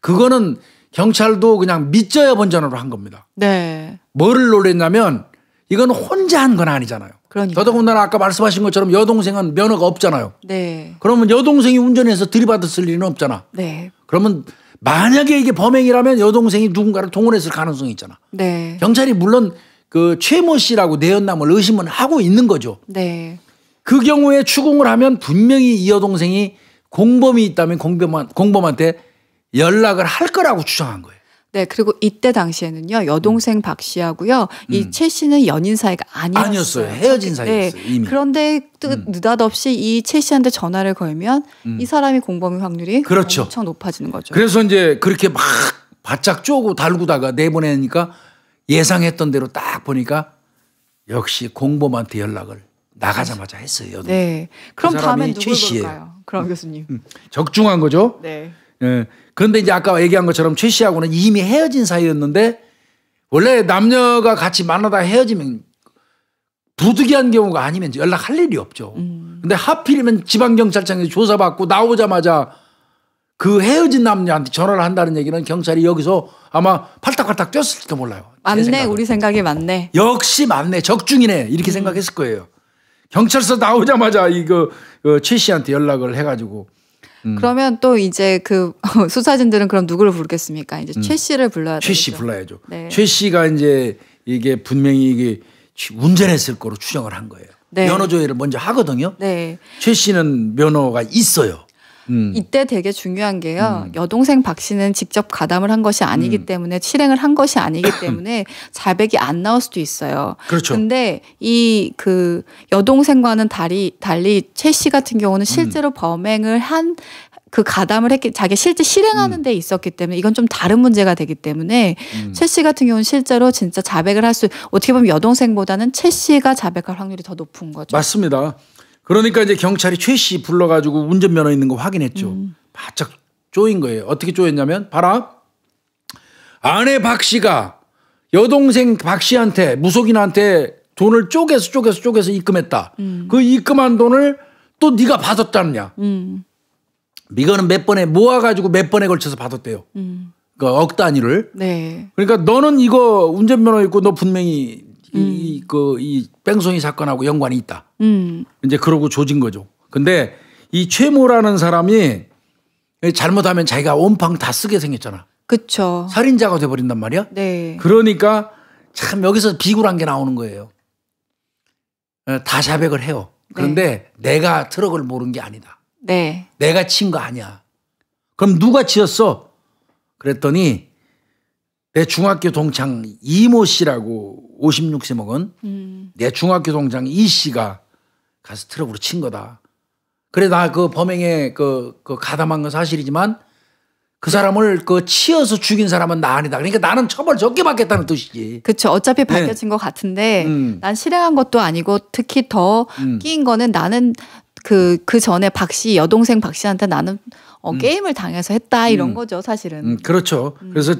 그거는 경찰도 그냥 믿져야 번전으로 한 겁니다. 네. 뭐를 놀랬냐면 이건 혼자 한 건 아니잖아요. 그러니까. 더더군다나 아까 말씀하신 것처럼 여동생은 면허가 없잖아요. 네. 그러면 여동생이 운전해서 들이받았을 리는 없잖아. 네. 그러면 만약에 이게 범행이라면 여동생이 누군가를 동원했을 가능성이 있잖아. 네. 경찰이 물론 그 최모 씨라고 내연남을 의심은 하고 있는 거죠. 네. 그 경우에 추궁을 하면 분명히 이 여동생이 공범이 있다면 공범한, 공범한테 연락을 할 거라고 추정한 거예요. 네, 그리고 이때 당시에는요 여동생 음. 박 씨하고요 이최 음. 씨는 연인 사이가 아니었어요. 아니었어요. 헤어진 사이였어요. 네, 이미. 그런데 또 음. 느닷없이 이최 씨한테 전화를 걸면 이 사람이 공범의 확률이 그렇죠. 엄청 높아지는 거죠. 그래서 이제 그렇게 막 바짝 쪼고 달구다가 내보내니까 예상했던 대로 딱 보니까 역시 공범한테 연락을 나가자마자 했어요. 여동. 네. 그럼 그 다음에 누굴 볼까요? 그럼 교수님. 적중한 거죠. 네. 예. 그런데 이제 아까 얘기한 것처럼 최 씨하고는 이미 헤어진 사이였는데 원래 남녀가 같이 만나다 헤어지면 부득이한 경우가 아니면 연락할 일이 없죠. 음. 근데 하필이면 지방경찰청에 조사받고 나오자마자 그 헤어진 남녀한테 전화를 한다는 얘기는 경찰이 여기서 아마 팔딱팔딱 뛰었을지도 몰라요. 맞네, 생각은. 우리 생각이 맞네. 역시 맞네, 적중이네 이렇게 음. 생각했을 거예요. 경찰서 나오자마자 이거 어, 최 씨한테 연락을 해가지고 음. 그러면 또 이제 그 수사진들은 그럼 누구를 부르겠습니까? 이제 음. 최 씨를 불러야 최씨 불러야죠. 네. 최 씨가 이제 이게 분명히 이게 운전했을 거로 추정을 한 거예요. 네. 면허 조회를 먼저 하거든요. 네. 최 씨는 면허가 있어요. 음. 이때 되게 중요한 게요. 음. 여동생 박 씨는 직접 가담을 한 것이 아니기 음. 때문에 실행을 한 것이 아니기 때문에 자백이 안 나올 수도 있어요. 그렇죠. 근데 이 그 여동생과는 달리 달리 최 씨 같은 경우는 음. 실제로 범행을 한 그 가담을 했기 자기 실제 실행하는 음. 데 있었기 때문에 이건 좀 다른 문제가 되기 때문에 음. 최씨 같은 경우는 실제로 진짜 자백을 할 수 어떻게 보면 여동생보다는 최 씨가 자백할 확률이 더 높은 거죠. 맞습니다. 그러니까 이제 경찰이 최 씨 불러가지고 운전면허 있는 거 확인했죠. 음. 바짝 쪼인 거예요. 어떻게 쪼였냐면 봐라 아내 박 씨가 여동생 박 씨한테 무속인한테 돈을 쪼개서 쪼개서 쪼개서 입금했다. 음. 그 입금한 돈을 또 네가 받았다느냐. 음. 이거는 몇 번에 모아가지고 몇 번에 걸쳐서 받았대요. 음. 그억 단위를. 네. 그러니까 너는 이거 운전면허 있고 너 분명히 이 음. 그이 뺑소니 사건하고 연관이 있다. 음. 이제 그러고 조진 거죠. 근데 이 최모라는 사람이 잘못하면 자기가 원팡 다 쓰게 생겼잖아. 그렇죠. 살인자가 돼 버린단 말이야. 네. 그러니까 참 여기서 비굴한 게 나오는 거예요. 어, 다 자백을 해요. 그런데 네. 내가 트럭을 모른 게 아니다. 네. 내가 친 거 아니야. 그럼 누가 치었어? 그랬더니 내 중학교 동창 이모 씨라고 56세 먹은 음. 내 중학교 동창 이 씨가 가서 트럭으로 친 거다. 그래 나 그 범행에 그, 그 가담한 건 사실이지만 그 사람을 그 치어서 죽인 사람은 나 아니다. 그러니까 나는 처벌 적게 받겠다는 뜻이지. 그렇죠. 어차피 밝혀진 네. 것 같은데 음. 난 실행한 것도 아니고 특히 더 음. 끼인 거는 나는 그, 그 전에 박 씨, 여동생 박 씨한테 나는 어, 음. 게임을 당해서 했다 이런 음. 거죠 사실은. 음, 그렇죠. 음. 그래서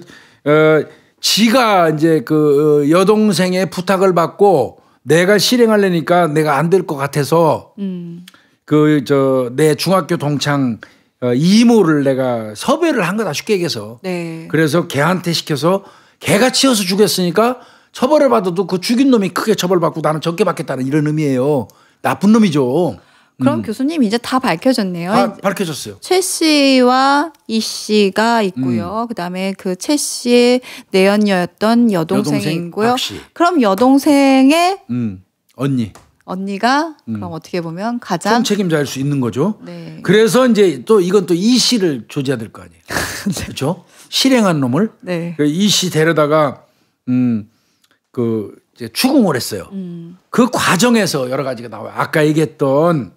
어, 지가 이제 그 어, 여동생의 부탁을 받고 내가 실행하려니까 내가 안 될 것 같아서 음. 그저 내 중학교 동창 어, 이모를 내가 섭외를 한 거다 쉽게 얘기해서 네. 그래서 걔한테 시켜서 걔가 치어서 죽였으니까 처벌을 받아도 그 죽인 놈이 크게 처벌받고 나는 적게 받겠다는 이런 의미예요 나쁜 놈이죠 그럼 음. 교수님 이제 다 밝혀졌네요. 아, 밝혀졌어요. 최 씨와 이 씨가 있고요. 음. 그다음에 그 최 씨의 내연녀였던 여동생이 여동생 고요 그럼 여동생의 음. 언니. 언니가 음. 그럼 어떻게 보면 가장 총 책임자일 수 있는 거죠. 네. 그래서 이제 또 이건 또 이 씨를 조해야될 거 아니에요. 네. 그렇죠? 실행한 놈을 네. 이씨 데려다가 음그 이제 추궁을 했어요. 음. 그 과정에서 여러 가지가 나와요. 아까 얘기했던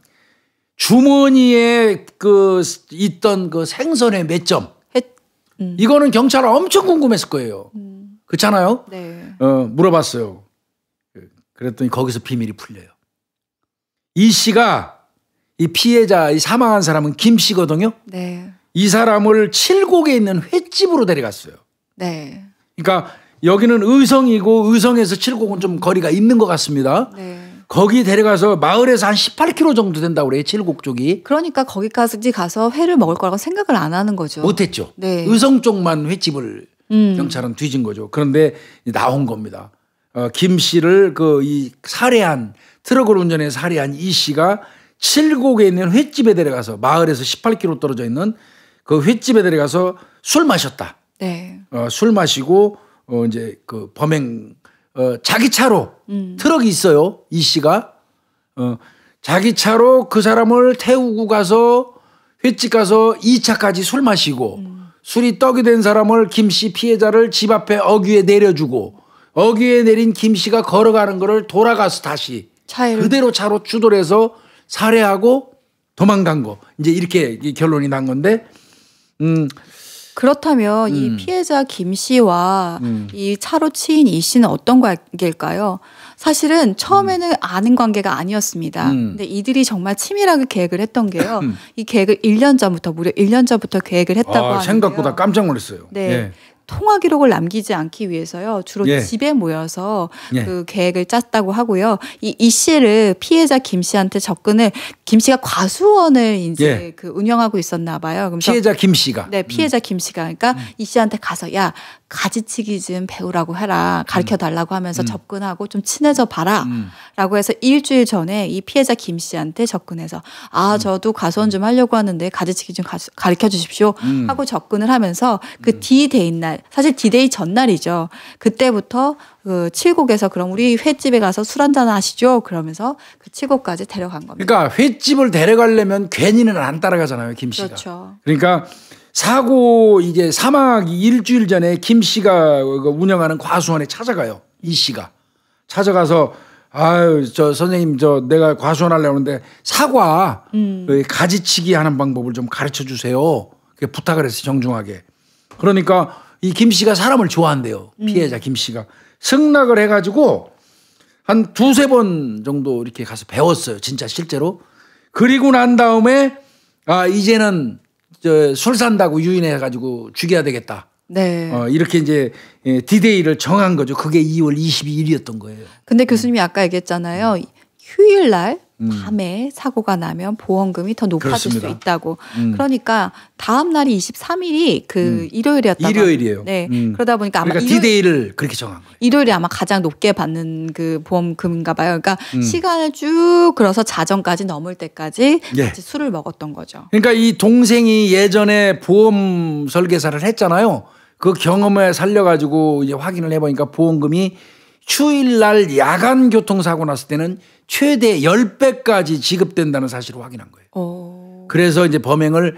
주머니에 그 있던 그 생선의 몇 점. 음. 이거는 경찰은 엄청 궁금했을 거예요. 음. 그렇잖아요? 네. 어, 물어봤어요. 그랬더니 거기서 비밀이 풀려요. 이 씨가 이 피해자, 이 사망한 사람은 김 씨거든요. 네. 이 사람을 칠곡에 있는 횟집으로 데려갔어요. 네. 그러니까 여기는 의성이고 의성에서 칠곡은 좀 거리가 있는 것 같습니다. 네. 거기 데려가서 마을에서 한 18km 정도 된다고 그래요. 칠곡 쪽이. 그러니까 거기까지 가서 회를 먹을 거라고 생각을 안 하는 거죠. 못했죠. 네. 의성 쪽만 횟집을 음. 경찰은 뒤진 거죠. 그런데 나온 겁니다. 어, 김 씨를 그 이 살해한 트럭을 운전해 살해한 이 씨가 칠곡에 있는 횟집에 데려가서 마을에서 18km 떨어져 있는 그 횟집에 데려가서 술 마셨다. 네. 어, 술 마시고 어, 이제 그 범행 어, 자기 차로 음. 트럭이 있어요. 이 씨가 어, 자기 차로 그 사람을 태우고 가서 횟집 가서 2차까지 술 마시고 음. 술이 떡이 된 사람을 김 씨 피해자를 집 앞에 어귀에 내려주고 어귀에 내린 김 씨가 걸어가는 거를 돌아가서 다시 차에 그대로 차로 추돌해서 살해하고 도망간 거 이제 이렇게 결론이 난 건데 음 그렇다면 음. 이 피해자 김 씨와 음. 이 차로 치인 이 씨는 어떤 관계일까요? 사실은 처음에는 음. 아는 관계가 아니었습니다. 음. 근데 이들이 정말 치밀하게 계획을 했던 게요. 음. 이 계획을 1년 전부터 무려 1년 전부터 계획을 했다고 아, 하는데요. 생각보다 깜짝 놀랐어요. 네. 예. 통화 기록을 남기지 않기 위해서요. 주로 예. 집에 모여서 예. 그 계획을 짰다고 하고요. 이, 이 씨를 피해자 김 씨한테 접근을 김 씨가 과수원을 이제 예. 그 운영하고 있었나 봐요. 그래서 피해자 김 씨가 네 피해자 음. 김 씨가 그러니까 음. 이 씨한테 가서 야 가지치기 좀 배우라고 해라 가르쳐 달라고 음. 하면서 음. 접근하고 좀 친해져 봐라라고 음. 해서 일주일 전에 이 피해자 김 씨한테 접근해서 아 음. 저도 과수원 좀 하려고 하는데 가지치기 좀 가르쳐 주십시오 하고 접근을 하면서 그 D 데인 날 사실 디데이 전날이죠. 그때부터 그 칠곡에서 그럼 우리 횟집에 가서 술 한잔 하시죠. 그러면서 그 칠곡까지 데려간 겁니다. 그러니까 횟집을 데려가려면 괜히는 안 따라가잖아요, 김 씨가. 그렇죠. 그러니까 사고 이제 사망하기 일주일 전에 김 씨가 그 운영하는 과수원에 찾아가요. 이 씨가 찾아가서 아유 저 선생님 저 내가 과수원 하려고 하는데 사과 음. 그 가지치기 하는 방법을 좀 가르쳐 주세요. 부탁을 했어요 정중하게. 그러니까 이 김씨가 사람을 좋아한대요. 음. 피해자 김씨가. 승낙을 해가지고 한 두세 번 정도 이렇게 가서 배웠어요. 진짜 실제로. 그리고 난 다음에 아, 이제는 저 술 산다고 유인해가지고 죽여야 되겠다. 네. 어, 이렇게 이제 예, 디데이를 정한 거죠. 그게 2월 22일이었던 거예요. 근데 교수님이 아까 얘기했잖아요. 음. 휴일날 음. 밤에 음. 사고가 나면 보험금이 더 높아질 그렇습니다. 수 있다고. 음. 그러니까 다음 날이 23일이 그 음. 일요일이었다고. 일요일이에요. 네. 음. 그러다 보니까 아마 그러니까 디데이를 그렇게 정한 거예요. 일요일이 아마 가장 높게 받는 그 보험금인가 봐요. 그러니까 음. 시간을 쭉 그래서 자정까지 넘을 때까지 예. 같이 술을 먹었던 거죠. 그러니까 이 동생이 예전에 보험 설계사를 했잖아요. 그 경험에 살려 가지고 이제 확인을 해 보니까 보험금이 추일날 야간 교통사고 났을 때는 최대 10배까지 지급된다는 사실을 확인한 거예요. 오. 어. 그래서 이제 범행을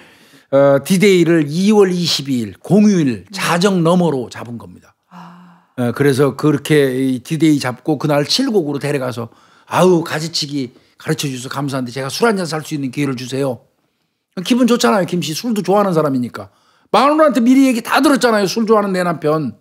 어, 디데이를 2월 22일 공휴일 자정 너머로 잡은 겁니다. 아. 어, 그래서 그렇게 디데이 잡고 그날 칠곡으로 데려가서 아우 가지치기 가르쳐 주셔서 감사한데 제가 술한잔살 수 있는 기회를 주세요. 기분 좋잖아요. 김씨 술도 좋아하는 사람이니까. 마누라한테 미리 얘기 다 들었잖아요. 술 좋아하는 내 남편.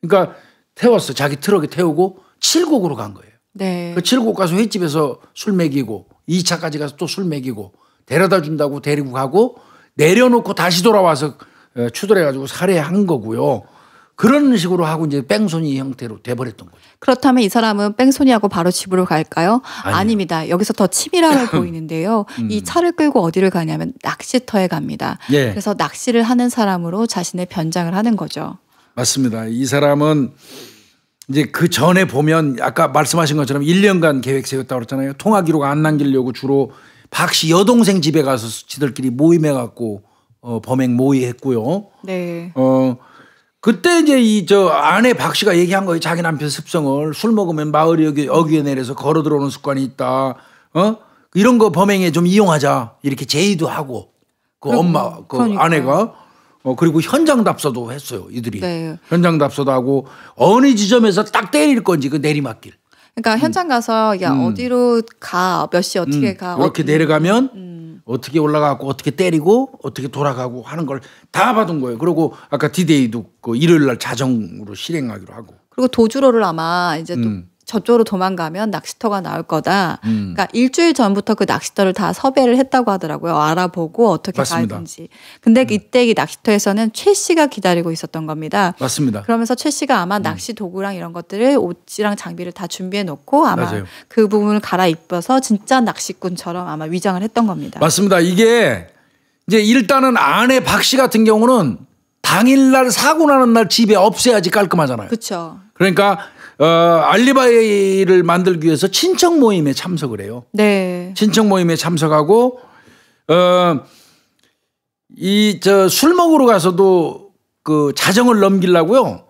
그러니까 태웠어. 자기 트럭에 태우고 칠곡으로 간 거예요. 네. 그 칠곡 가서 횟집에서 술 먹이고 2차까지 가서 또 술 먹이고 데려다 준다고 데리고 가고 내려놓고 다시 돌아와서 어, 추돌해 가지고 살해한 거고요. 그런 식으로 하고 이제 뺑소니 형태로 돼버렸던 거죠. 그렇다면 이 사람은 뺑소니하고 바로 집으로 갈까요? 아니요. 아닙니다 여기서 더 치밀하게 보이는데요. 음. 이 차를 끌고 어디를 가냐면 낚시터에 갑니다. 예. 그래서 낚시를 하는 사람으로 자신의 변장을 하는 거죠. 맞습니다. 이 사람은 이제 그 전에 보면 아까 말씀하신 것처럼 1년간 계획 세웠다고 그랬잖아요. 통화 기록 안 남기려고 주로 박 씨 여동생 집에 가서 지들끼리 모임해 갖고 어, 범행 모의했고요. 네. 어 그때 이제 이 저 아내 박 씨가 얘기한 거예요. 자기 남편 습성을 술 먹으면 마을이 여기 어귀에 내려서 걸어 들어오는 습관이 있다. 어 이런 거 범행에 좀 이용하자 이렇게 제의도 하고 그 그럼, 엄마 그그러니까 아내가 어 그리고 현장 답서도 했어요 이들이 네. 현장 답서도 하고 어느 지점에서 딱 때릴 건지 그 내리막길. 그러니까 현장 가서 야 음. 어디로 가 몇 시 어떻게 음. 가 이렇게 어디. 내려가면 음. 어떻게 올라가고 어떻게 때리고 어떻게 돌아가고 하는 걸 다 받은 거예요. 그리고 아까 디데이도 그 일요일 날 자정으로 실행하기로 하고. 그리고 도주로를 아마 이제 또 음. 저쪽으로 도망가면 낚시터가 나올 거다. 음. 그러니까 일주일 전부터 그 낚시터를 다 섭외를 했다고 하더라고요. 알아보고 어떻게 맞습니다. 가든지. 근데 음. 이때 이 낚시터에서는 최 씨가 기다리고 있었던 겁니다. 맞습니다. 그러면서 최 씨가 아마 음. 낚시 도구랑 이런 것들을 옷이랑 장비를 다 준비해 놓고 아마 맞아요. 그 부분을 갈아입어서 진짜 낚시꾼처럼 아마 위장을 했던 겁니다. 맞습니다. 이게 이제 일단은 아내 박 씨 같은 경우는 당일날 사고 나는 날 집에 없애야지 깔끔하잖아요. 그렇죠. 그러니까 어, 알리바이를 만들기 위해서 친척 모임에 참석을 해요. 네. 친척 모임에 참석하고 어, 이저 술 먹으러 가서도 그 자정을 넘기려고요.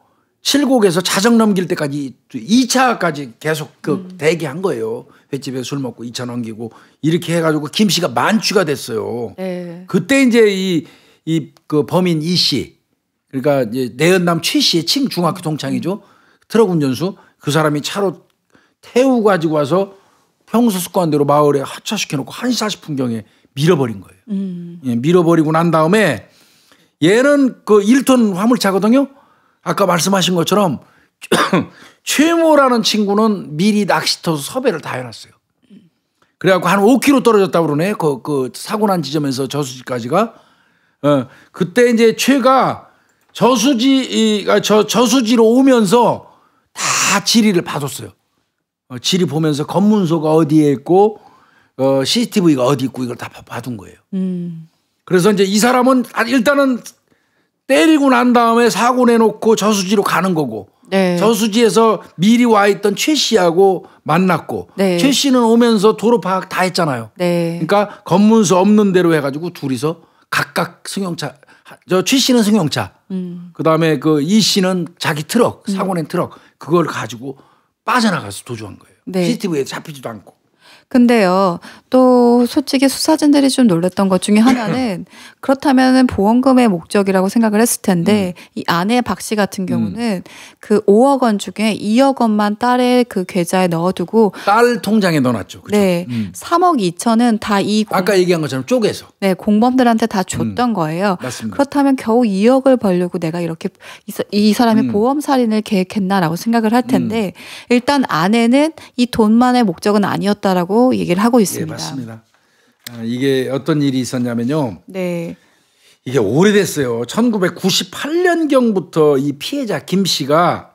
칠곡에서 자정 넘길 때까지 2차까지 계속 그 음. 대기한 거예요. 횟집에 술 먹고 2차 넘기고 이렇게 해가지고 김씨가 만취가 됐어요. 네. 그때 이제 이, 이 그 범인 이 씨 그러니까 이제 내연남 최 씨의 친 중학교 동창이죠. 트럭 운전수 그 사람이 차로 태우 가지고 와서 평소 습관대로 마을에 하차시켜 놓고 1시 40분경에 밀어버린 거예요. 음. 예, 밀어버리고 난 다음에 얘는 그 1톤 화물차거든요. 아까 말씀하신 것처럼 최모라는 친구는 미리 낚시터 섭외를 다 해놨어요. 그래갖고 한 5km 떨어졌다고 그러네. 그, 그 사고 난 지점에서 저수지까지가. 어, 그때 이제 최가 저수지, 이, 아, 저, 저수지로 오면서 다 지리를 봐줬어요. 어, 지리 보면서 검문소가 어디에 있고 어, CCTV가 어디 있고 이걸 다 봐둔 거예요. 음. 그래서 이제 이 사람은 아, 일단은 때리고 난 다음에 사고 내놓고 저수지로 가는 거고 네. 저수지에서 미리 와 있던 최 씨하고 만났고 네. 최 씨는 오면서 도로 파악 다 했잖아요. 네. 그러니까 검문소 없는 대로 해가지고 둘이서 각각 승용차 저최 씨는 승용차 음. 그다음에 그 이 씨는 자기 트럭 사고 낸 트럭 그걸 가지고 빠져나가서 도주한 거예요. 네. CCTV에 잡히지도 않고. 근데요, 또 솔직히 수사진들이 좀 놀랐던 것 중에 하나는 그렇다면 은 보험금의 목적이라고 생각을 했을 텐데 음. 이 아내 박 씨 같은 음. 경우는 음. 그 5억 원 중에 2억 원만 딸의 그 계좌에 넣어두고 딸 통장에 넣어놨죠. 그쵸? 네, 음. 3억 2천은 다 이 아까 얘기한 것처럼 쪼개서 네 공범들한테 다 음. 줬던 거예요. 맞습니다. 그렇다면 겨우 2억을 벌려고 내가 이렇게 이, 이 사람이 음. 보험 살인을 계획했나라고 생각을 할 텐데 일단 아내는 이 돈만의 목적은 아니었다라고 얘기를 하고 예, 있습니다. 네, 맞습니다. 아, 이게 어떤 일이 있었냐면요. 네. 이게 오래됐어요. 1998년경부터 이 피해자 김 씨가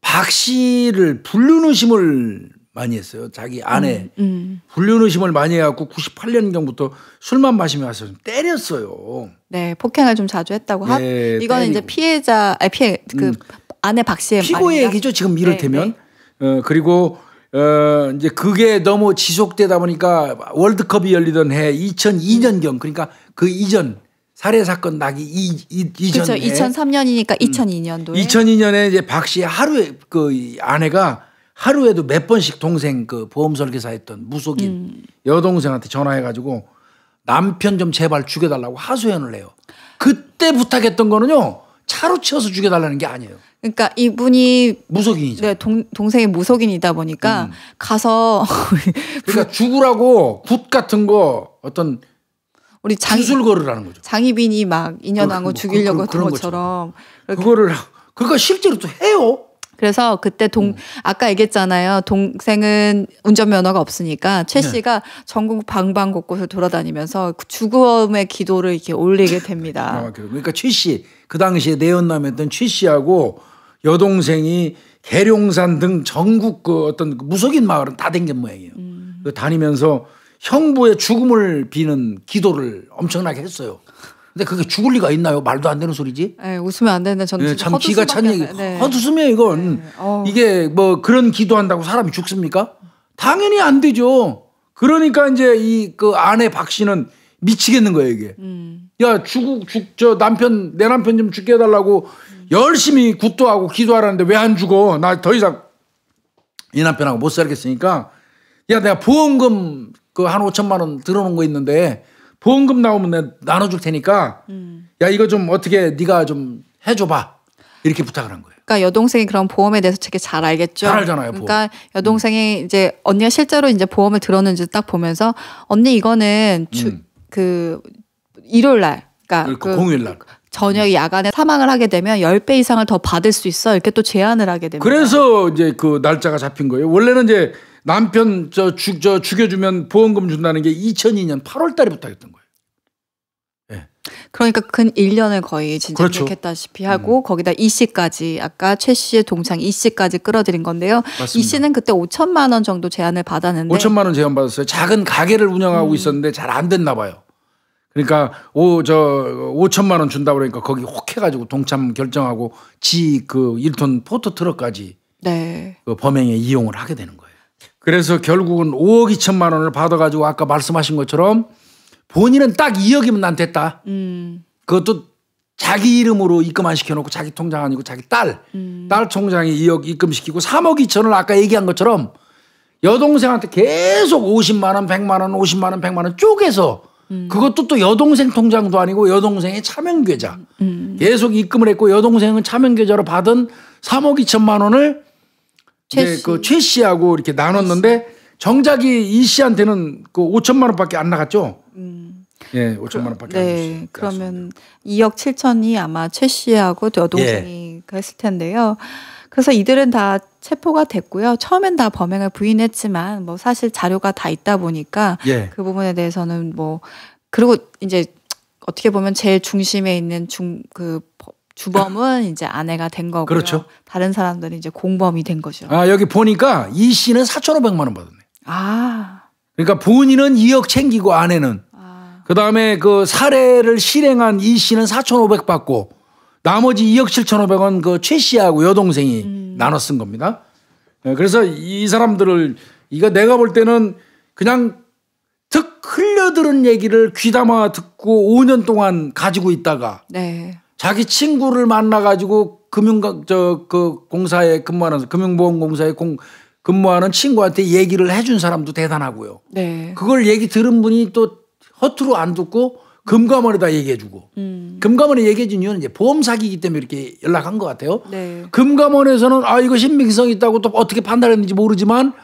박 씨를 불륜 의심을 많이 했어요. 자기 아내 음, 음. 불륜 의심을 많이 해갖고 98년경부터 술만 마시면 와서 좀 때렸어요. 네, 폭행을 좀 자주 했다고 하. 네, 이거는 때리고. 이제 피해자, 아 피해 그 음. 아내 박 씨의 피고의 얘기죠. 지금 이를테면 네, 네. 어, 그리고 어, 이제 그게 너무 지속되다 보니까 월드컵이 열리던 해 2002년경 그러니까 그 이전 살해 사건 나기 이, 이, 이전 그렇죠. 2003년이니까 2002년도에. 음. 2002년에 이제 박 씨의 하루에 그 아내가 하루에도 몇 번씩 동생 그 보험 설계사 했던 무속인 음. 여동생한테 전화해 가지고 남편 좀 제발 죽여 달라고 하소연을 해요. 그때 부탁했던 거는요. 칼로 치워서 죽여달라는 게 아니에요. 그러니까 이분이 무속인이죠. 네, 동, 동생이 무속인이다 보니까 음. 가서 그러니까 죽으라고 굿 같은 거 어떤 우리 장, 술 거르라는 거죠. 장희빈이 막 인연왕후 뭐, 죽이려고 그, 런 것처럼 그렇게. 그거를 그거 실제로 또 해요. 그래서 그때 동 음. 아까 얘기했잖아요. 동생은 운전면허가 없으니까 최 네. 씨가 전국 방방 곳곳을 돌아다니면서 그 죽음의 기도를 이렇게 올리게 됩니다. 아, 그러니까 최 씨, 그 당시에 내연남했던최 씨하고 여동생이 계룡산 등 전국 그 어떤 그 무속인 마을은 다 댕긴 모양이에요. 음. 그 다니면서 형부의 죽음을 비는 기도를 엄청나게 했어요. 근데 그게 죽을 리가 있나요? 말도 안 되는 소리지. 네, 웃으면 안 되는데 저는 네, 참 기가 찬 얘기. 네. 헛웃음이에요 이건. 네. 네. 어. 이게 뭐 그런 기도한다고 사람이 죽습니까? 당연히 안 되죠. 그러니까 이제 이 그 아내 박 씨는 미치겠는 거예요 이게. 음. 야 죽, 어 죽, 저 남편 내 남편 좀 죽게 해달라고 음. 열심히 굿도하고 기도하라는데 왜 안 죽어? 나 더 이상 이 남편하고 못 살겠으니까 야 내가 보험금 그한 오천만원 들어놓은 거 있는데 보험금 나오면 내가 나눠줄 테니까 음. 야 이거 좀 어떻게 네가 좀 해줘봐 이렇게 부탁을 한 거예요. 그러니까 여동생이 그런 보험에 대해서 되게 잘 알겠죠. 잘 알잖아요. 보험. 그러니까 여동생이 이제 언니가 실제로 이제 보험을 들었는지 딱 보면서 언니 이거는 주, 음. 그 일요일 날, 그러니까, 그러니까 그, 공휴일 날. 저녁 음. 야간에 사망을 하게 되면 10배 이상을 더 받을 수 있어. 이렇게 또 제안을 하게 됩니다. 그래서 이제 그 날짜가 잡힌 거예요. 원래는 이제 남편 저, 죽, 저 죽여주면 보험금 준다는 게 2002년 8월 달부터 에 했던 거예요. 네. 그러니까 근 1년을 거의 진짜 그렇죠. 했다시피 하고 음. 거기다 이 씨까지 아까 최 씨의 동창 이 씨까지 끌어들인 건데요. 맞습니다. 이 씨는 그때 5천만 원 정도 제안을 받았는데 5천만 원 제안 받았어요. 작은 가게를 운영하고 음. 있었는데 잘 안 됐나 봐요. 그러니까 오저 5천만 원 준다 그러니까 거기 혹해 가지고 동참 결정하고 지그 1톤 포토 트럭까지 네. 그 범행에 이용을 하게 되는 거예요. 그래서 결국은 5억 2천만 원을 받아가지고 아까 말씀하신 것처럼 본인은 딱 2억이면 난 됐다. 음. 그것도 자기 이름으로 입금안 시켜놓고 자기 통장 아니고 자기 딸, 음. 딸 통장에 2억 입금시키고 3억 2천을 아까 얘기한 것처럼 여동생한테 계속 50만 원, 100만 원, 50만 원, 100만 원 쪼개서 음. 그것도 또 여동생 통장도 아니고 여동생의 차명 계좌. 계속 입금을 했고 여동생은 차명 계좌로 받은 3억 2천만 원을 네, 그 최 그최 씨하고 이렇게 나눴는데 정작이 이 씨한테는 그 5천만 원밖에 안 나갔죠. 음. 예, 5천만 원밖에 그, 네, 안 나갔어요. 그러면 2억 7천이 아마 최 씨하고 여동생이 예. 그 했을 텐데요. 그래서 이들은 다 체포가 됐고요. 처음엔 다 범행을 부인했지만 뭐 사실 자료가 다 있다 보니까 예. 그 부분에 대해서는 뭐 그리고 이제 어떻게 보면 제일 중심에 있는 중그 주범은 이제 아내가 된 거고요. 그렇죠. 다른 사람들은 이제 공범이 된 거죠. 아 여기 보니까 이 씨는 4,500만 원 받았네. 아. 그러니까 본인은 2억 챙기고 아내는 아. 그다음에 그 사례를 실행한 이 씨는 4,500 받고 나머지 2억 7,500원 그 최 씨하고 여동생이 음. 나눠 쓴 겁니다. 네, 그래서 이 사람들을 이거 내가 볼 때는 그냥 득 흘려들은 얘기를 귀담아 듣고 5년 동안 가지고 있다가 네. 자기 친구를 만나가지고 금융, 저, 그 공사에 근무하는, 금융보험공사에 공, 근무하는 친구한테 얘기를 해 준 사람도 대단하고요. 네. 그걸 얘기 들은 분이 또 허투루 안 듣고 금감원에다 얘기해주고 음. 금감원에 얘기해준 이유는 이제 보험 사기이기 때문에 이렇게 연락한 것 같아요. 네. 금감원에서는 아 이거 신빙성 있다고 또 어떻게 판단했는지 모르지만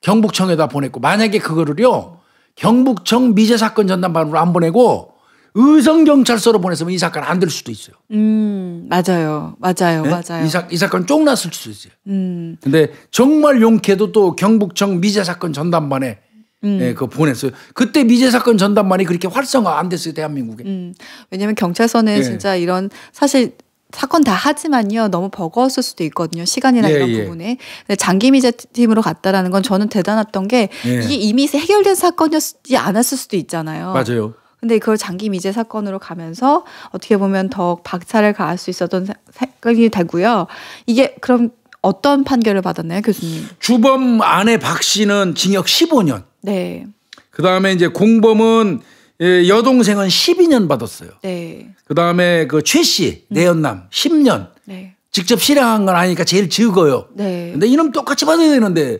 경북청에다 보냈고 만약에 그거를요 경북청 미제 사건 전담반으로 안 보내고 의성 경찰서로 보냈으면 이 사건 안 될 수도 있어요. 음 맞아요, 맞아요, 네? 맞아요. 이, 사, 이 사건 쫑났을 수도 있어요. 음. 근데 정말 용케도 또 경북청 미제 사건 전담반에 음. 예, 그 보냈어요. 그때 미제 사건 전담반이 그렇게 활성화 안 됐어요, 대한민국에. 음. 왜냐면 경찰서는 예. 진짜 이런 사실 사건 다 하지만요 너무 버거웠을 수도 있거든요 시간이나 예, 이런 예. 부분에 근데 장기 미제 팀으로 갔다라는 건 저는 대단했던 게 예. 이게 이미 해결된 사건이었지 않았을 수도 있잖아요. 맞아요. 근데 그걸 장기 미제 사건으로 가면서 어떻게 보면 더 박차를 가할 수 있었던 생각이 되고요. 이게 그럼 어떤 판결을 받았나요, 교수님? 주범 아내 박 씨는 징역 15년. 네. 그 다음에 이제 공범은 예, 여동생은 12년 받았어요. 네. 그다음에 그 최 씨, 음. 내연남 음. 10년. 네. 직접 실행한 건 아니니까 제일 적어요. 네. 근데 이놈 똑같이 받아야 되는데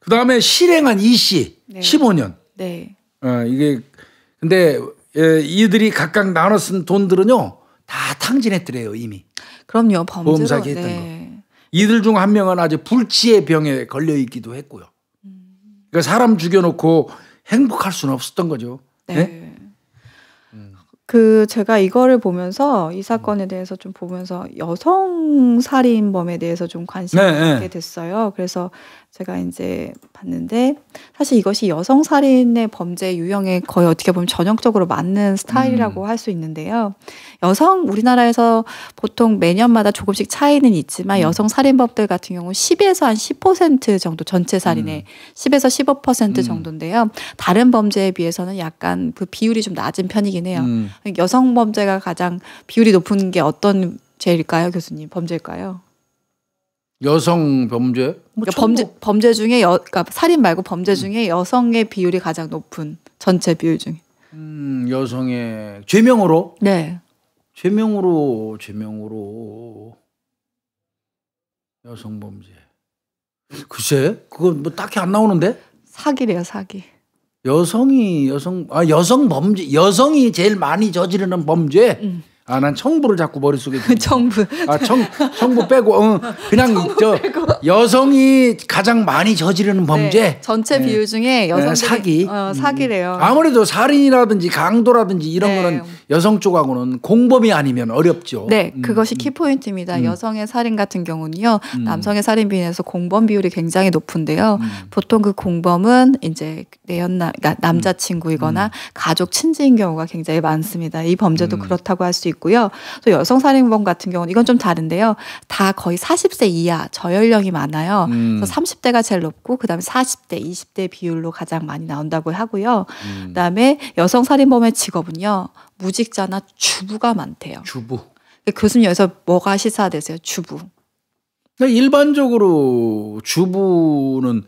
그다음에 실행한 이 씨, 네. 15년. 네. 어, 이게 근데 예, 이들이 각각 나눠 쓴 돈들은요 다 탕진했더래요 이미. 그럼요 범죄사기 했던 네. 거. 이들 중 한 명은 아직 불치의 병에 걸려 있기도 했고요. 그러니까 사람 죽여놓고 행복할 수는 없었던 거죠. 네. 네? 그 제가 이거를 보면서 이 사건에 대해서 좀 보면서 여성 살인범에 대해서 좀 관심을 네, 갖게 네. 됐어요. 그래서 제가 이제 봤는데 사실 이것이 여성 살인의 범죄 유형에 거의 어떻게 보면 전형적으로 맞는 스타일이라고 음. 할수 있는데요. 여성 우리나라에서 보통 매년마다 조금씩 차이는 있지만 음. 여성 살인법들 같은 경우 10에서 한 10% 정도 전체 살인의 음. 10에서 15% 음. 정도인데요. 다른 범죄에 비해서는 약간 그 비율이 좀 낮은 편이긴 해요. 음. 여성 범죄가 가장 비율이 높은 게 어떤 죄일까요, 교수님? 범죄일까요? 여성 범죄? 뭐 그러니까 범죄 범죄 중에 여, 그러니까 살인 말고 범죄 중에 여성의 비율이 가장 높은 전체 비율 중에. 음, 여성의 죄명으로? 네. 죄명으로 죄명으로 여성 범죄. 글쎄, 그건 뭐 딱히 안 나오는데? 사기래요, 사기. 여성이 여성 아 여성 범죄 여성이 제일 많이 저지르는 범죄. 음. 아, 난 청부를 자꾸 머릿속에. 청부. 아, 청, 청부 빼고, 응. 어, 그냥 청부 저 빼고. 여성이 가장 많이 저지르는 범죄. 네, 전체 네. 비율 중에 네, 여성 사기. 어, 사기래요. 음. 아무래도 살인이라든지 강도라든지 이런 네. 거는 여성 쪽하고는 공범이 아니면 어렵죠. 네, 음. 그것이 키포인트입니다. 음. 여성의 살인 같은 경우는요, 음. 남성의 살인 비해서 공범 비율이 굉장히 높은데요. 음. 보통 그 공범은 이제 내연남, 그러니까 남자친구이거나 음. 가족 친지인 경우가 굉장히 많습니다. 이 범죄도 그렇다고 할 수 있고. 있고요. 또 여성살인범 같은 경우는 이건 좀 다른데요. 다 거의 40세 이하 저연령이 많아요. 음. 그래서 30대가 제일 높고 그다음에 40대, 20대 비율로 가장 많이 나온다고 하고요. 음. 그다음에 여성살인범의 직업은요. 무직자나 주부가 많대요. 주부. 그 교수님 여기서 뭐가 시사되세요? 주부. 그러니까 일반적으로 주부는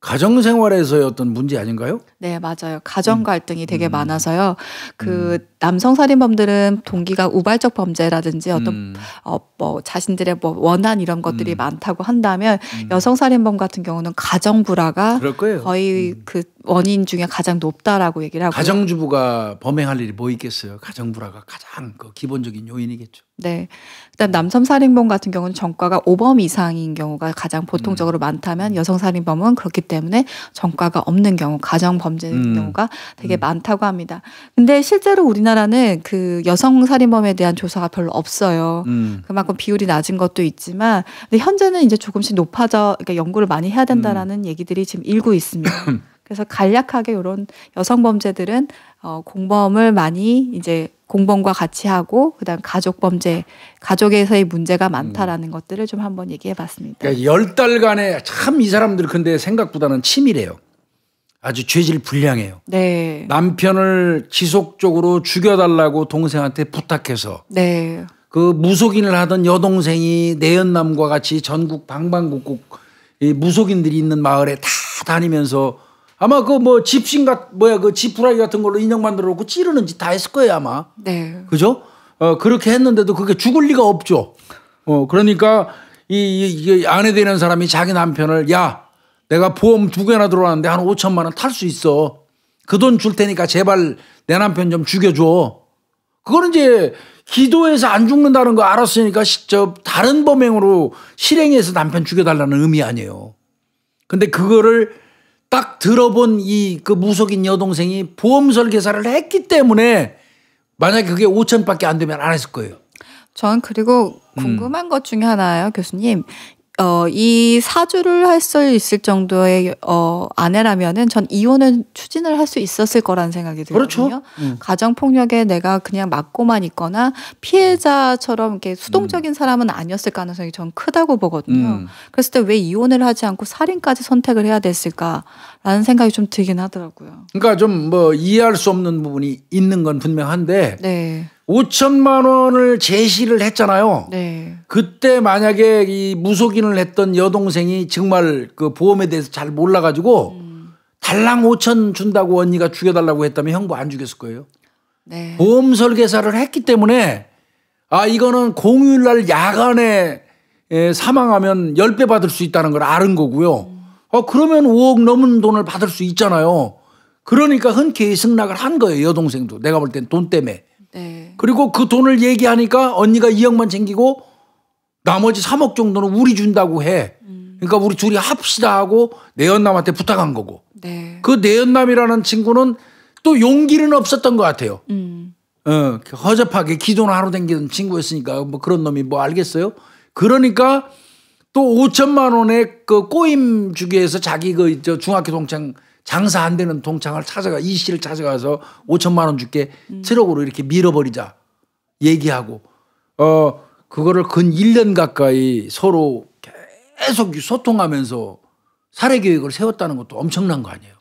가정 생활에서의 어떤 문제 아닌가요? 네, 맞아요. 가정 갈등이 음. 되게 음. 많아서요. 그 음. 남성 살인범들은 동기가 우발적 범죄라든지 음. 어떤 어, 뭐 자신들의 뭐 원한 이런 것들이 음. 많다고 한다면 음. 여성 살인범 같은 경우는 가정 불화가 거의 그 원인 중에 가장 높다라고 얘기를 하고 가정주부가 범행할 일이 뭐 있겠어요? 가정불화가 가장 그 기본적인 요인이겠죠. 네. 일단 남성 살인범 같은 경우는 전과가 5범 이상인 경우가 가장 보통적으로 음. 많다면 여성 살인범은 그렇기 때문에 전과가 없는 경우, 가정 범죄인 음. 경우가 되게 음. 많다고 합니다. 근데 실제로 우리나라는 그 여성 살인범에 대한 조사가 별로 없어요. 음. 그만큼 비율이 낮은 것도 있지만 근데 현재는 이제 조금씩 높아져 그러니까 연구를 많이 해야 된다라는 음. 얘기들이 지금 일고 있습니다. 그래서 간략하게 이런 여성 범죄들은 어, 공범을 많이 이제 공범과 같이 하고 그다음 가족 범죄 가족에서의 문제가 많다라는 음. 것들을 좀 한번 얘기해 봤습니다. 그러니까 열 달간에 참 이 사람들 근데 생각보다는 치밀해요. 아주 죄질 불량해요. 네. 남편을 지속적으로 죽여달라고 동생한테 부탁해서 네. 그 무속인을 하던 여동생이 내연남과 같이 전국 방방곡곡 이 무속인들이 있는 마을에 다 다니면서 아마 그 뭐 집신 같 뭐야 그 지푸라기 같은 걸로 인형 만들어 놓고 찌르는 지다 했을 거예요 아마. 네. 그죠? 어 그렇게 했는데도 그게 죽을 리가 없죠. 어 그러니까 이, 이, 이 아내 되는 사람이 자기 남편을 야 내가 보험 두 개나 들어왔는데 한 5천만 원 탈 수 있어. 그 돈 줄 테니까 제발 내 남편 좀 죽여줘. 그거는 이제 기도해서 안 죽는다는 거 알았으니까 직접 다른 범행으로 실행해서 남편 죽여달라는 의미 아니에요. 근데 그거를 딱 들어본 이 그 무속인 여동생이 보험 설계사를 했기 때문에 만약에 그게 5천밖에 안 되면 안 했을 거예요. 전 그리고 음. 궁금한 음. 것 중에 하나요, 교수님. 어, 이 사주를 할 수 있을 정도의 어, 아내라면은 전 이혼을 추진을 할 수 있었을 거라는 생각이 들거든요. 그렇죠. 음. 가정 폭력에 내가 그냥 맞고만 있거나 피해자처럼 이렇게 수동적인 음. 사람은 아니었을 가능성이 전 크다고 보거든요. 음. 그랬을 때 왜 이혼을 하지 않고 살인까지 선택을 해야 됐을까라는 생각이 좀 들긴 하더라고요. 그러니까 좀 뭐 이해할 수 없는 부분이 있는 건 분명한데 네. 5천만 원을 제시를 했잖아요. 네. 그때 만약에 이 무속인을 했던 여동생이 정말 그 보험에 대해서 잘 몰라가지고 음. 달랑 5천 준다고 언니가 죽여달라고 했다면 형부 안 죽였을 거예요. 네. 보험 설계사를 했기 때문에 아 이거는 공휴일 날 야간에 에, 예, 사망하면 10배 받을 수 있다는 걸 아는 거고요. 음. 아 그러면 5억 넘은 돈을 받을 수 있잖아요. 그러니까 흔쾌히 승낙을 한 거예요 여동생도 내가 볼 땐 돈 때문에. 네. 그리고 그 돈을 얘기하니까 언니가 2억만 챙기고 나머지 3억 정도는 우리 준다고 해. 그러니까 우리 둘이 합시다 하고 내연남한테 부탁한 거고. 네. 그 내연남이라는 친구는 또 용기는 없었던 것 같아요. 음. 어, 허접하게 기존 하루 댕기는 친구였으니까 뭐 그런 놈이 뭐 알겠어요? 그러니까 또 5천만 원의 그 꼬임 주기위해서 자기 그저 중학교 동창 장사 안 되는 동창을 찾아가 이 씨를 찾아가서 5천만 원 줄게 트럭으로 이렇게 밀어버리자 얘기하고 어 그거를 근 1년 가까이 서로 계속 소통하면서 사례 계획을 세웠다는 것도 엄청난 거 아니에요.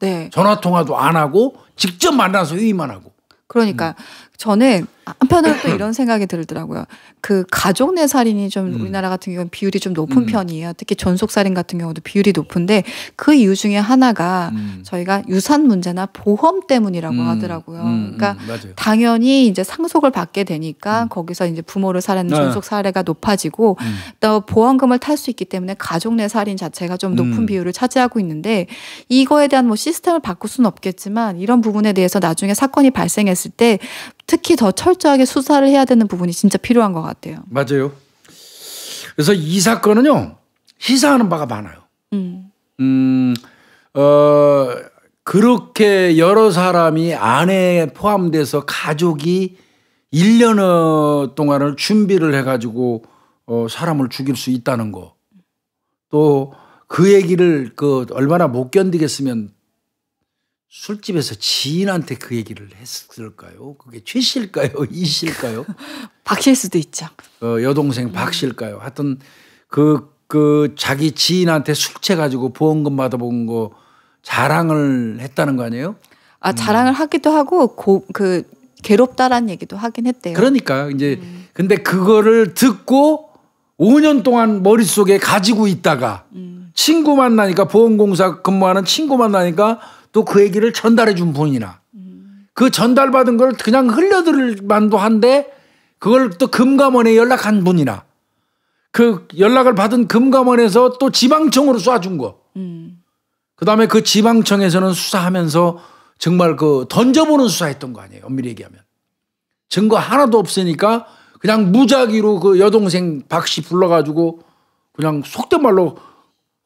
네. 전화 통화도 안 하고 직접 만나서 회의만 하고. 그러니까 음. 저는 한편으로 또 이런 생각이 들더라고요. 그 가족 내 살인이 좀 음. 우리나라 같은 경우는 비율이 좀 높은 음. 편이에요. 특히 전속 살인 같은 경우도 비율이 높은데 그 이유 중에 하나가 음. 저희가 유산 문제나 보험 때문이라고 음. 하더라고요. 음, 그러니까 음, 당연히 이제 상속을 받게 되니까 거기서 이제 부모를 살해는 하 네. 전속 사례가 높아지고 또 보험금을 탈 수 있기 때문에 가족 내 살인 자체가 좀 높은 비율을 차지하고 있는데 이거에 대한 뭐 시스템을 바꿀 수는 없겠지만 이런 부분에 대해서 나중에 사건이 발생했을 때 특히 더 철. 철저하게 수사를 해야 되는 부분이 진짜 필요한 것 같아요. 맞아요. 그래서 이 사건은요 시사하는 바가 많아요. 음. 음, 어, 그렇게 여러 사람이 안에 포함돼서 가족이 1년 동안을 준비를 해가지고 어, 사람을 죽일 수 있다는 거. 또 그 얘기를 그 얼마나 못 견디겠으면 술집에서 지인한테 그 얘기를 했을까요? 그게 최 씨일까요? 이 씨일까요? 박 씨일 수도 있죠. 어, 여동생 박 씨일까요? 하여튼 그, 그 자기 지인한테 숙채 가지고 보험금 받아본 거 자랑을 했다는 거 아니에요? 아, 자랑을 음. 하기도 하고 고, 그 괴롭다라는 얘기도 하긴 했대요. 그러니까 이제 음. 근데 그거를 듣고 5년 동안 머릿속에 가지고 있다가 음. 친구 만나니까 보험공사 근무하는 친구 만나니까 또그 얘기를 전달해 준 분이나 그 전달받은 걸 그냥 흘려들을 만도 한데 그걸 또 금감원에 연락한 분이나 그 연락을 받은 금감원에서 또 지방청으로 쏴준 거. 음. 그 다음에 그 지방청에서는 수사하면서 정말 그 던져보는 수사했던 거 아니에요. 엄밀히 얘기하면. 증거 하나도 없으니까 그냥 무작위로 그 여동생 박 씨 불러가지고 그냥 속된 말로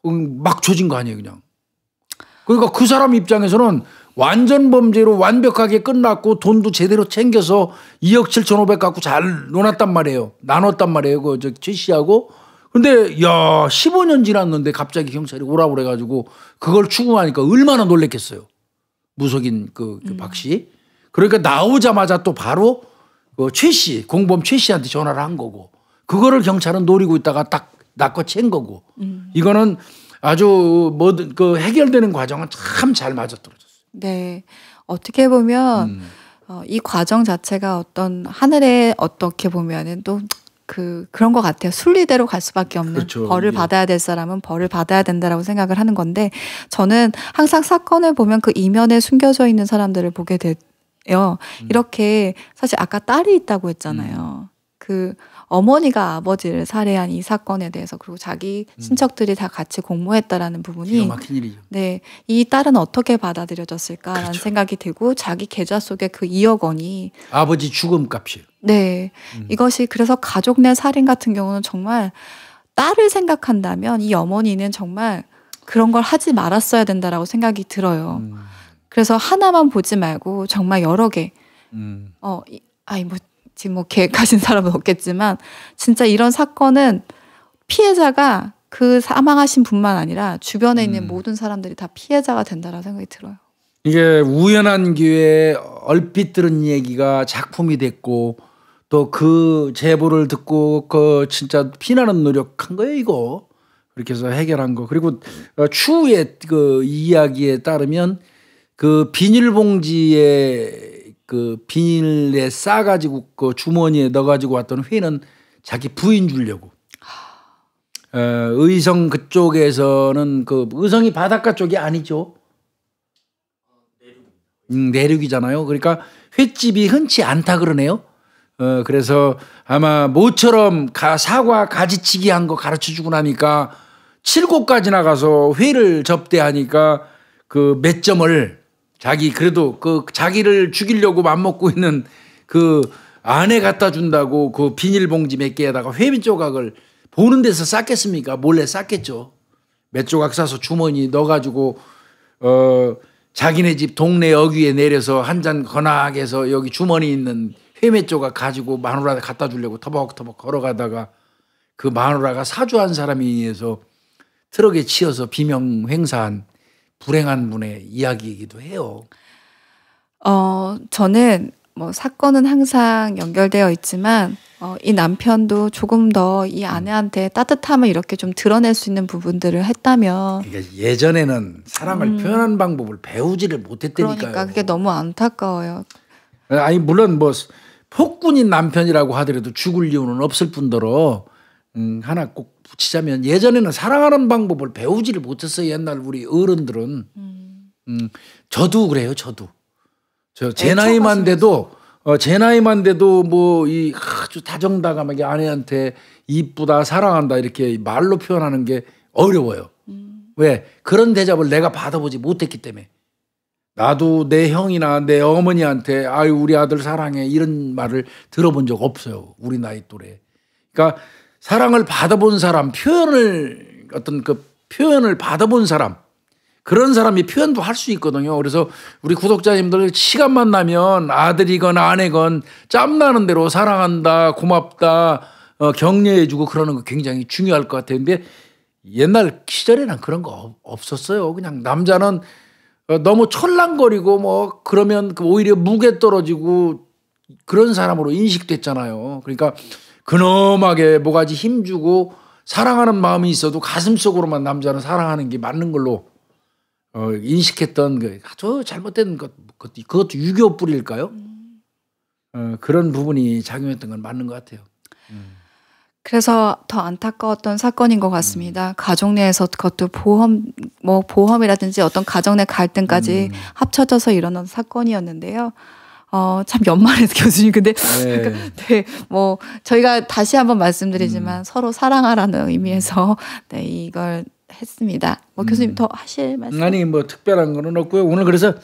음, 막쳐진거 아니에요. 그냥. 그러니까 그 사람 입장에서는 완전 범죄로 완벽하게 끝났고 돈도 제대로 챙겨서 2억 7,500 갖고 잘 논았단 말이에요. 나눴단 말이에요. 그 저최 씨하고. 근데 야 15년 지났는데 갑자기 경찰이 오라고 그래가지고 그걸 추궁하니까 얼마나 놀랬겠어요. 무속인 그박 그 음. 씨. 그러니까 나오자마자 또 바로 그최 씨, 공범 최 씨한테 전화를 한 거고 그거를 경찰은 노리고 있다가 딱 낚아챈 거고 음. 이거는 아주 뭐든 그 해결되는 과정은 참 잘 맞아떨어졌어요. 네. 어떻게 보면 음. 어, 이 과정 자체가 어떤 하늘에 어떻게 보면은 또 그, 그런 것 같아요. 순리대로 갈 수밖에 없는 그렇죠. 벌을 예. 받아야 될 사람은 벌을 받아야 된다라고 생각을 하는 건데 저는 항상 사건을 보면 그 이면에 숨겨져 있는 사람들을 보게 돼요. 음. 이렇게 사실 아까 딸이 있다고 했잖아요. 음. 그 어머니가 아버지를 살해한 이 사건에 대해서 그리고 자기 음. 친척들이 음. 다 같이 공모했다라는 부분이 네, 이 딸은 어떻게 받아들여졌을까라는 그렇죠. 생각이 들고 자기 계좌 속에 그 2억 원이 아버지 죽음값이요. 네, 음. 이것이 그래서 가족 내 살인 같은 경우는 정말 딸을 생각한다면 이 어머니는 정말 그런 걸 하지 말았어야 된다라고 생각이 들어요. 음. 그래서 하나만 보지 말고 정말 여러 개. 음. 어, 아이 뭐뭐 계획하신 사람은 없겠지만 진짜 이런 사건은 피해자가 그 사망하신 분만 아니라 주변에 있는 음. 모든 사람들이 다 피해자가 된다라는 생각이 들어요. 이게 우연한 기회에 얼핏 들은 얘기가 작품이 됐고 또 그 제보를 듣고 그 진짜 피나는 노력한 거예요 이거 그렇게 해서 해결한 거 그리고 어, 추후에 그 이야기에 따르면 그 비닐봉지에 그 비닐에 싸가지고 그 주머니에 넣어가지고 왔던 회는 자기 부인 주려고. 어, 의성 그쪽에서는 그 의성이 바닷가 쪽이 아니죠. 음, 내륙이잖아요. 그러니까 횟집이 흔치 않다 그러네요. 어, 그래서 아마 모처럼 가, 사과 가지치기 한 거 가르쳐 주고 나니까 칠곡까지 나가서 회를 접대하니까 그몇 점을 자기 그래도 그 자기를 죽이려고 맘먹고 있는 그 안에 갖다 준다고 그 비닐봉지 몇 개에다가 회미 조각을 보는 데서 쌌겠습니까? 몰래 쌌겠죠. 몇 조각 싸서 주머니 넣어가지고 어 자기네 집 동네 어귀에 내려서 한잔 건하게 해서 여기 주머니 있는 회미 조각 가지고 마누라 갖다 주려고 터벅터벅 걸어가다가 그 마누라가 사주한 사람에 의해서 트럭에 치여서 비명 횡사한 불행한 분의 이야기이기도 해요. 어, 저는 뭐 사건은 항상 연결되어 있지만 어, 이 남편도 조금 더 이 아내한테 따뜻함을 이렇게 좀 드러낼 수 있는 부분들을 했다면 그러니까 예전에는 사랑을 음. 표현하는 방법을 배우지를 못했다니까요. 그러니까 그게 너무 안타까워요. 아니 물론 뭐 폭군인 남편이라고 하더라도 죽을 이유는 없을 뿐더러 음, 하나 꼭 붙이자면 예전에는 사랑하는 방법을 배우지를 못했어요. 옛날 우리 어른들은. 음. 음 저도 그래요. 저도. 저 제 나이만 돼도 어, 제 나이만 돼도 뭐 이 아주 다정다감하게 아내한테 이쁘다 사랑한다 이렇게 말로 표현하는 게 어려워요. 음. 왜 그런 대접을 내가 받아보지 못했기 때문에 나도 내 형이나 내 어머니한테 아유 우리 아들 사랑해 이런 말을 들어본 적 없어요. 우리 나이 또래. 그러니까 사랑을 받아본 사람, 표현을 어떤 그 표현을 받아본 사람 그런 사람이 표현도 할 수 있거든요. 그래서 우리 구독자님들 시간만 나면 아들이건 아내건 짬나는 대로 사랑한다, 고맙다, 어, 격려해주고 그러는 거 굉장히 중요할 것 같아요. 근데 옛날 시절에는 그런 거 없었어요. 그냥 남자는 어, 너무 철랑거리고 뭐 그러면 그 오히려 무게 떨어지고 그런 사람으로 인식됐잖아요. 그러니까 근엄하게 뭐가지 힘주고 사랑하는 마음이 있어도 가슴 속으로만 남자는 사랑하는 게 맞는 걸로 어, 인식했던 그 아주 잘못된 것 그것도, 유교 뿌릴까요? 어, 그런 부분이 작용했던 건 맞는 것 같아요. 음. 그래서 더 안타까웠던 사건인 것 같습니다. 음. 가족 내에서 그것도 보험 뭐 보험이라든지 어떤 가정 내 갈등까지 음. 합쳐져서 일어난 사건이었는데요. 어, 참 연말에서 교수님 근데 네. 그니까 네, 뭐 저희가 다시 한번 말씀드리지만 음. 서로 사랑하라는 의미에서 네, 이걸 했습니다. 뭐 교수님 음. 더 하실 말씀? 아니 뭐 특별한 거는 없고요. 오늘 그래서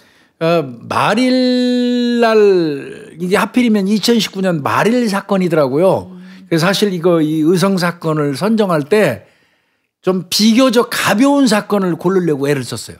어, 말일 날 이게 하필이면 2019년 말일 사건이더라고요. 음. 그래서 사실 이거 이 의성 사건을 선정할 때 좀 비교적 가벼운 사건을 고르려고 애를 썼어요.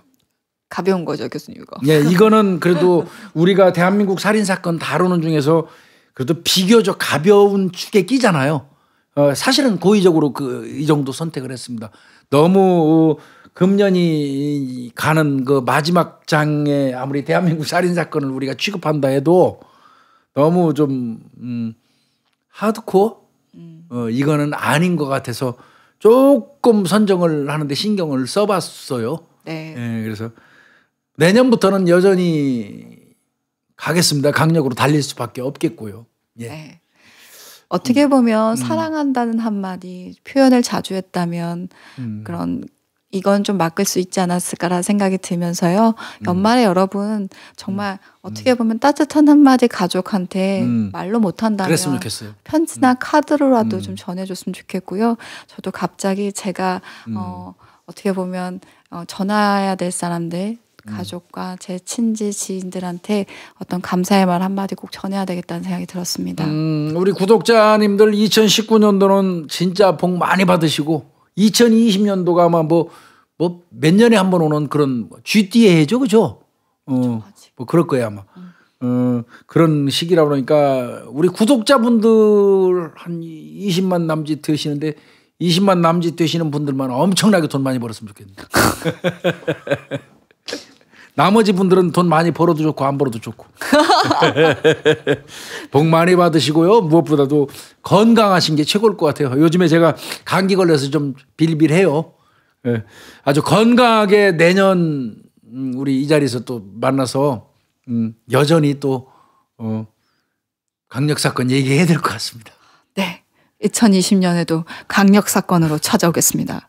가벼운 거죠 교수님 이거. 예, 이거는 그래도 우리가 대한민국 살인 사건 다루는 중에서 그래도 비교적 가벼운 축에 끼잖아요. 어, 사실은 고의적으로 그 이 정도 선택을 했습니다. 너무 어, 금년이 가는 그 마지막 장에 아무리 대한민국 살인 사건을 우리가 취급한다 해도 너무 좀 음, 하드코어 음. 어, 이거는 아닌 것 같아서 조금 선정을 하는데 신경을 써봤어요. 네. 예, 그래서 내년부터는 여전히 가겠습니다. 강력으로 달릴 수밖에 없겠고요. 예. 네. 어떻게 보면 음. 사랑한다는 한마디 표현을 자주 했다면 음. 그런 이건 좀 막을 수 있지 않았을까라는 생각이 들면서요. 음. 연말에 음. 여러분 정말 음. 음. 어떻게 보면 따뜻한 한마디 가족한테 말로 못한다면 편지나 카드로라도 좀 전해줬으면 좋겠고요. 저도 갑자기 제가 어, 어떻게 보면 어, 전화해야 될 사람들 음. 가족과 제 친지 지인들한테 어떤 감사의 말 한마디 꼭 전해야 되겠다는 생각이 들었습니다. 음, 우리 구독자님들 2019년도는 진짜 복 많이 받으시고 2020년도가 아마 뭐뭐몇 년에 한 번 오는 그런 쥐띠 해죠 그죠? 어, 뭐 그럴 거예요 아마. 음. 어, 그런 시기라 그러니까 우리 구독자분들 한 20만 남짓 되시는데 20만 남짓 되시는 분들만 엄청나게 돈 많이 벌었으면 좋겠네요. 나머지 분들은 돈 많이 벌어도 좋고 안 벌어도 좋고 복 많이 받으시고요 무엇보다도 건강하신 게 최고일 것 같아요 요즘에 제가 감기 걸려서 좀 빌빌해요 예. 아주 건강하게 내년 음, 우리 이 자리에서 또 만나서 음, 여전히 또 어, 강력 사건 얘기해야 될 것 같습니다 네 2020년에도 강력 사건으로 찾아오겠습니다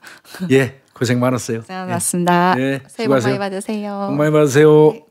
예 고생 많았어요. 고생 많았습니다. 네. 네. 새해 복 많이 받으세요. 복 많이 받으세요. 네.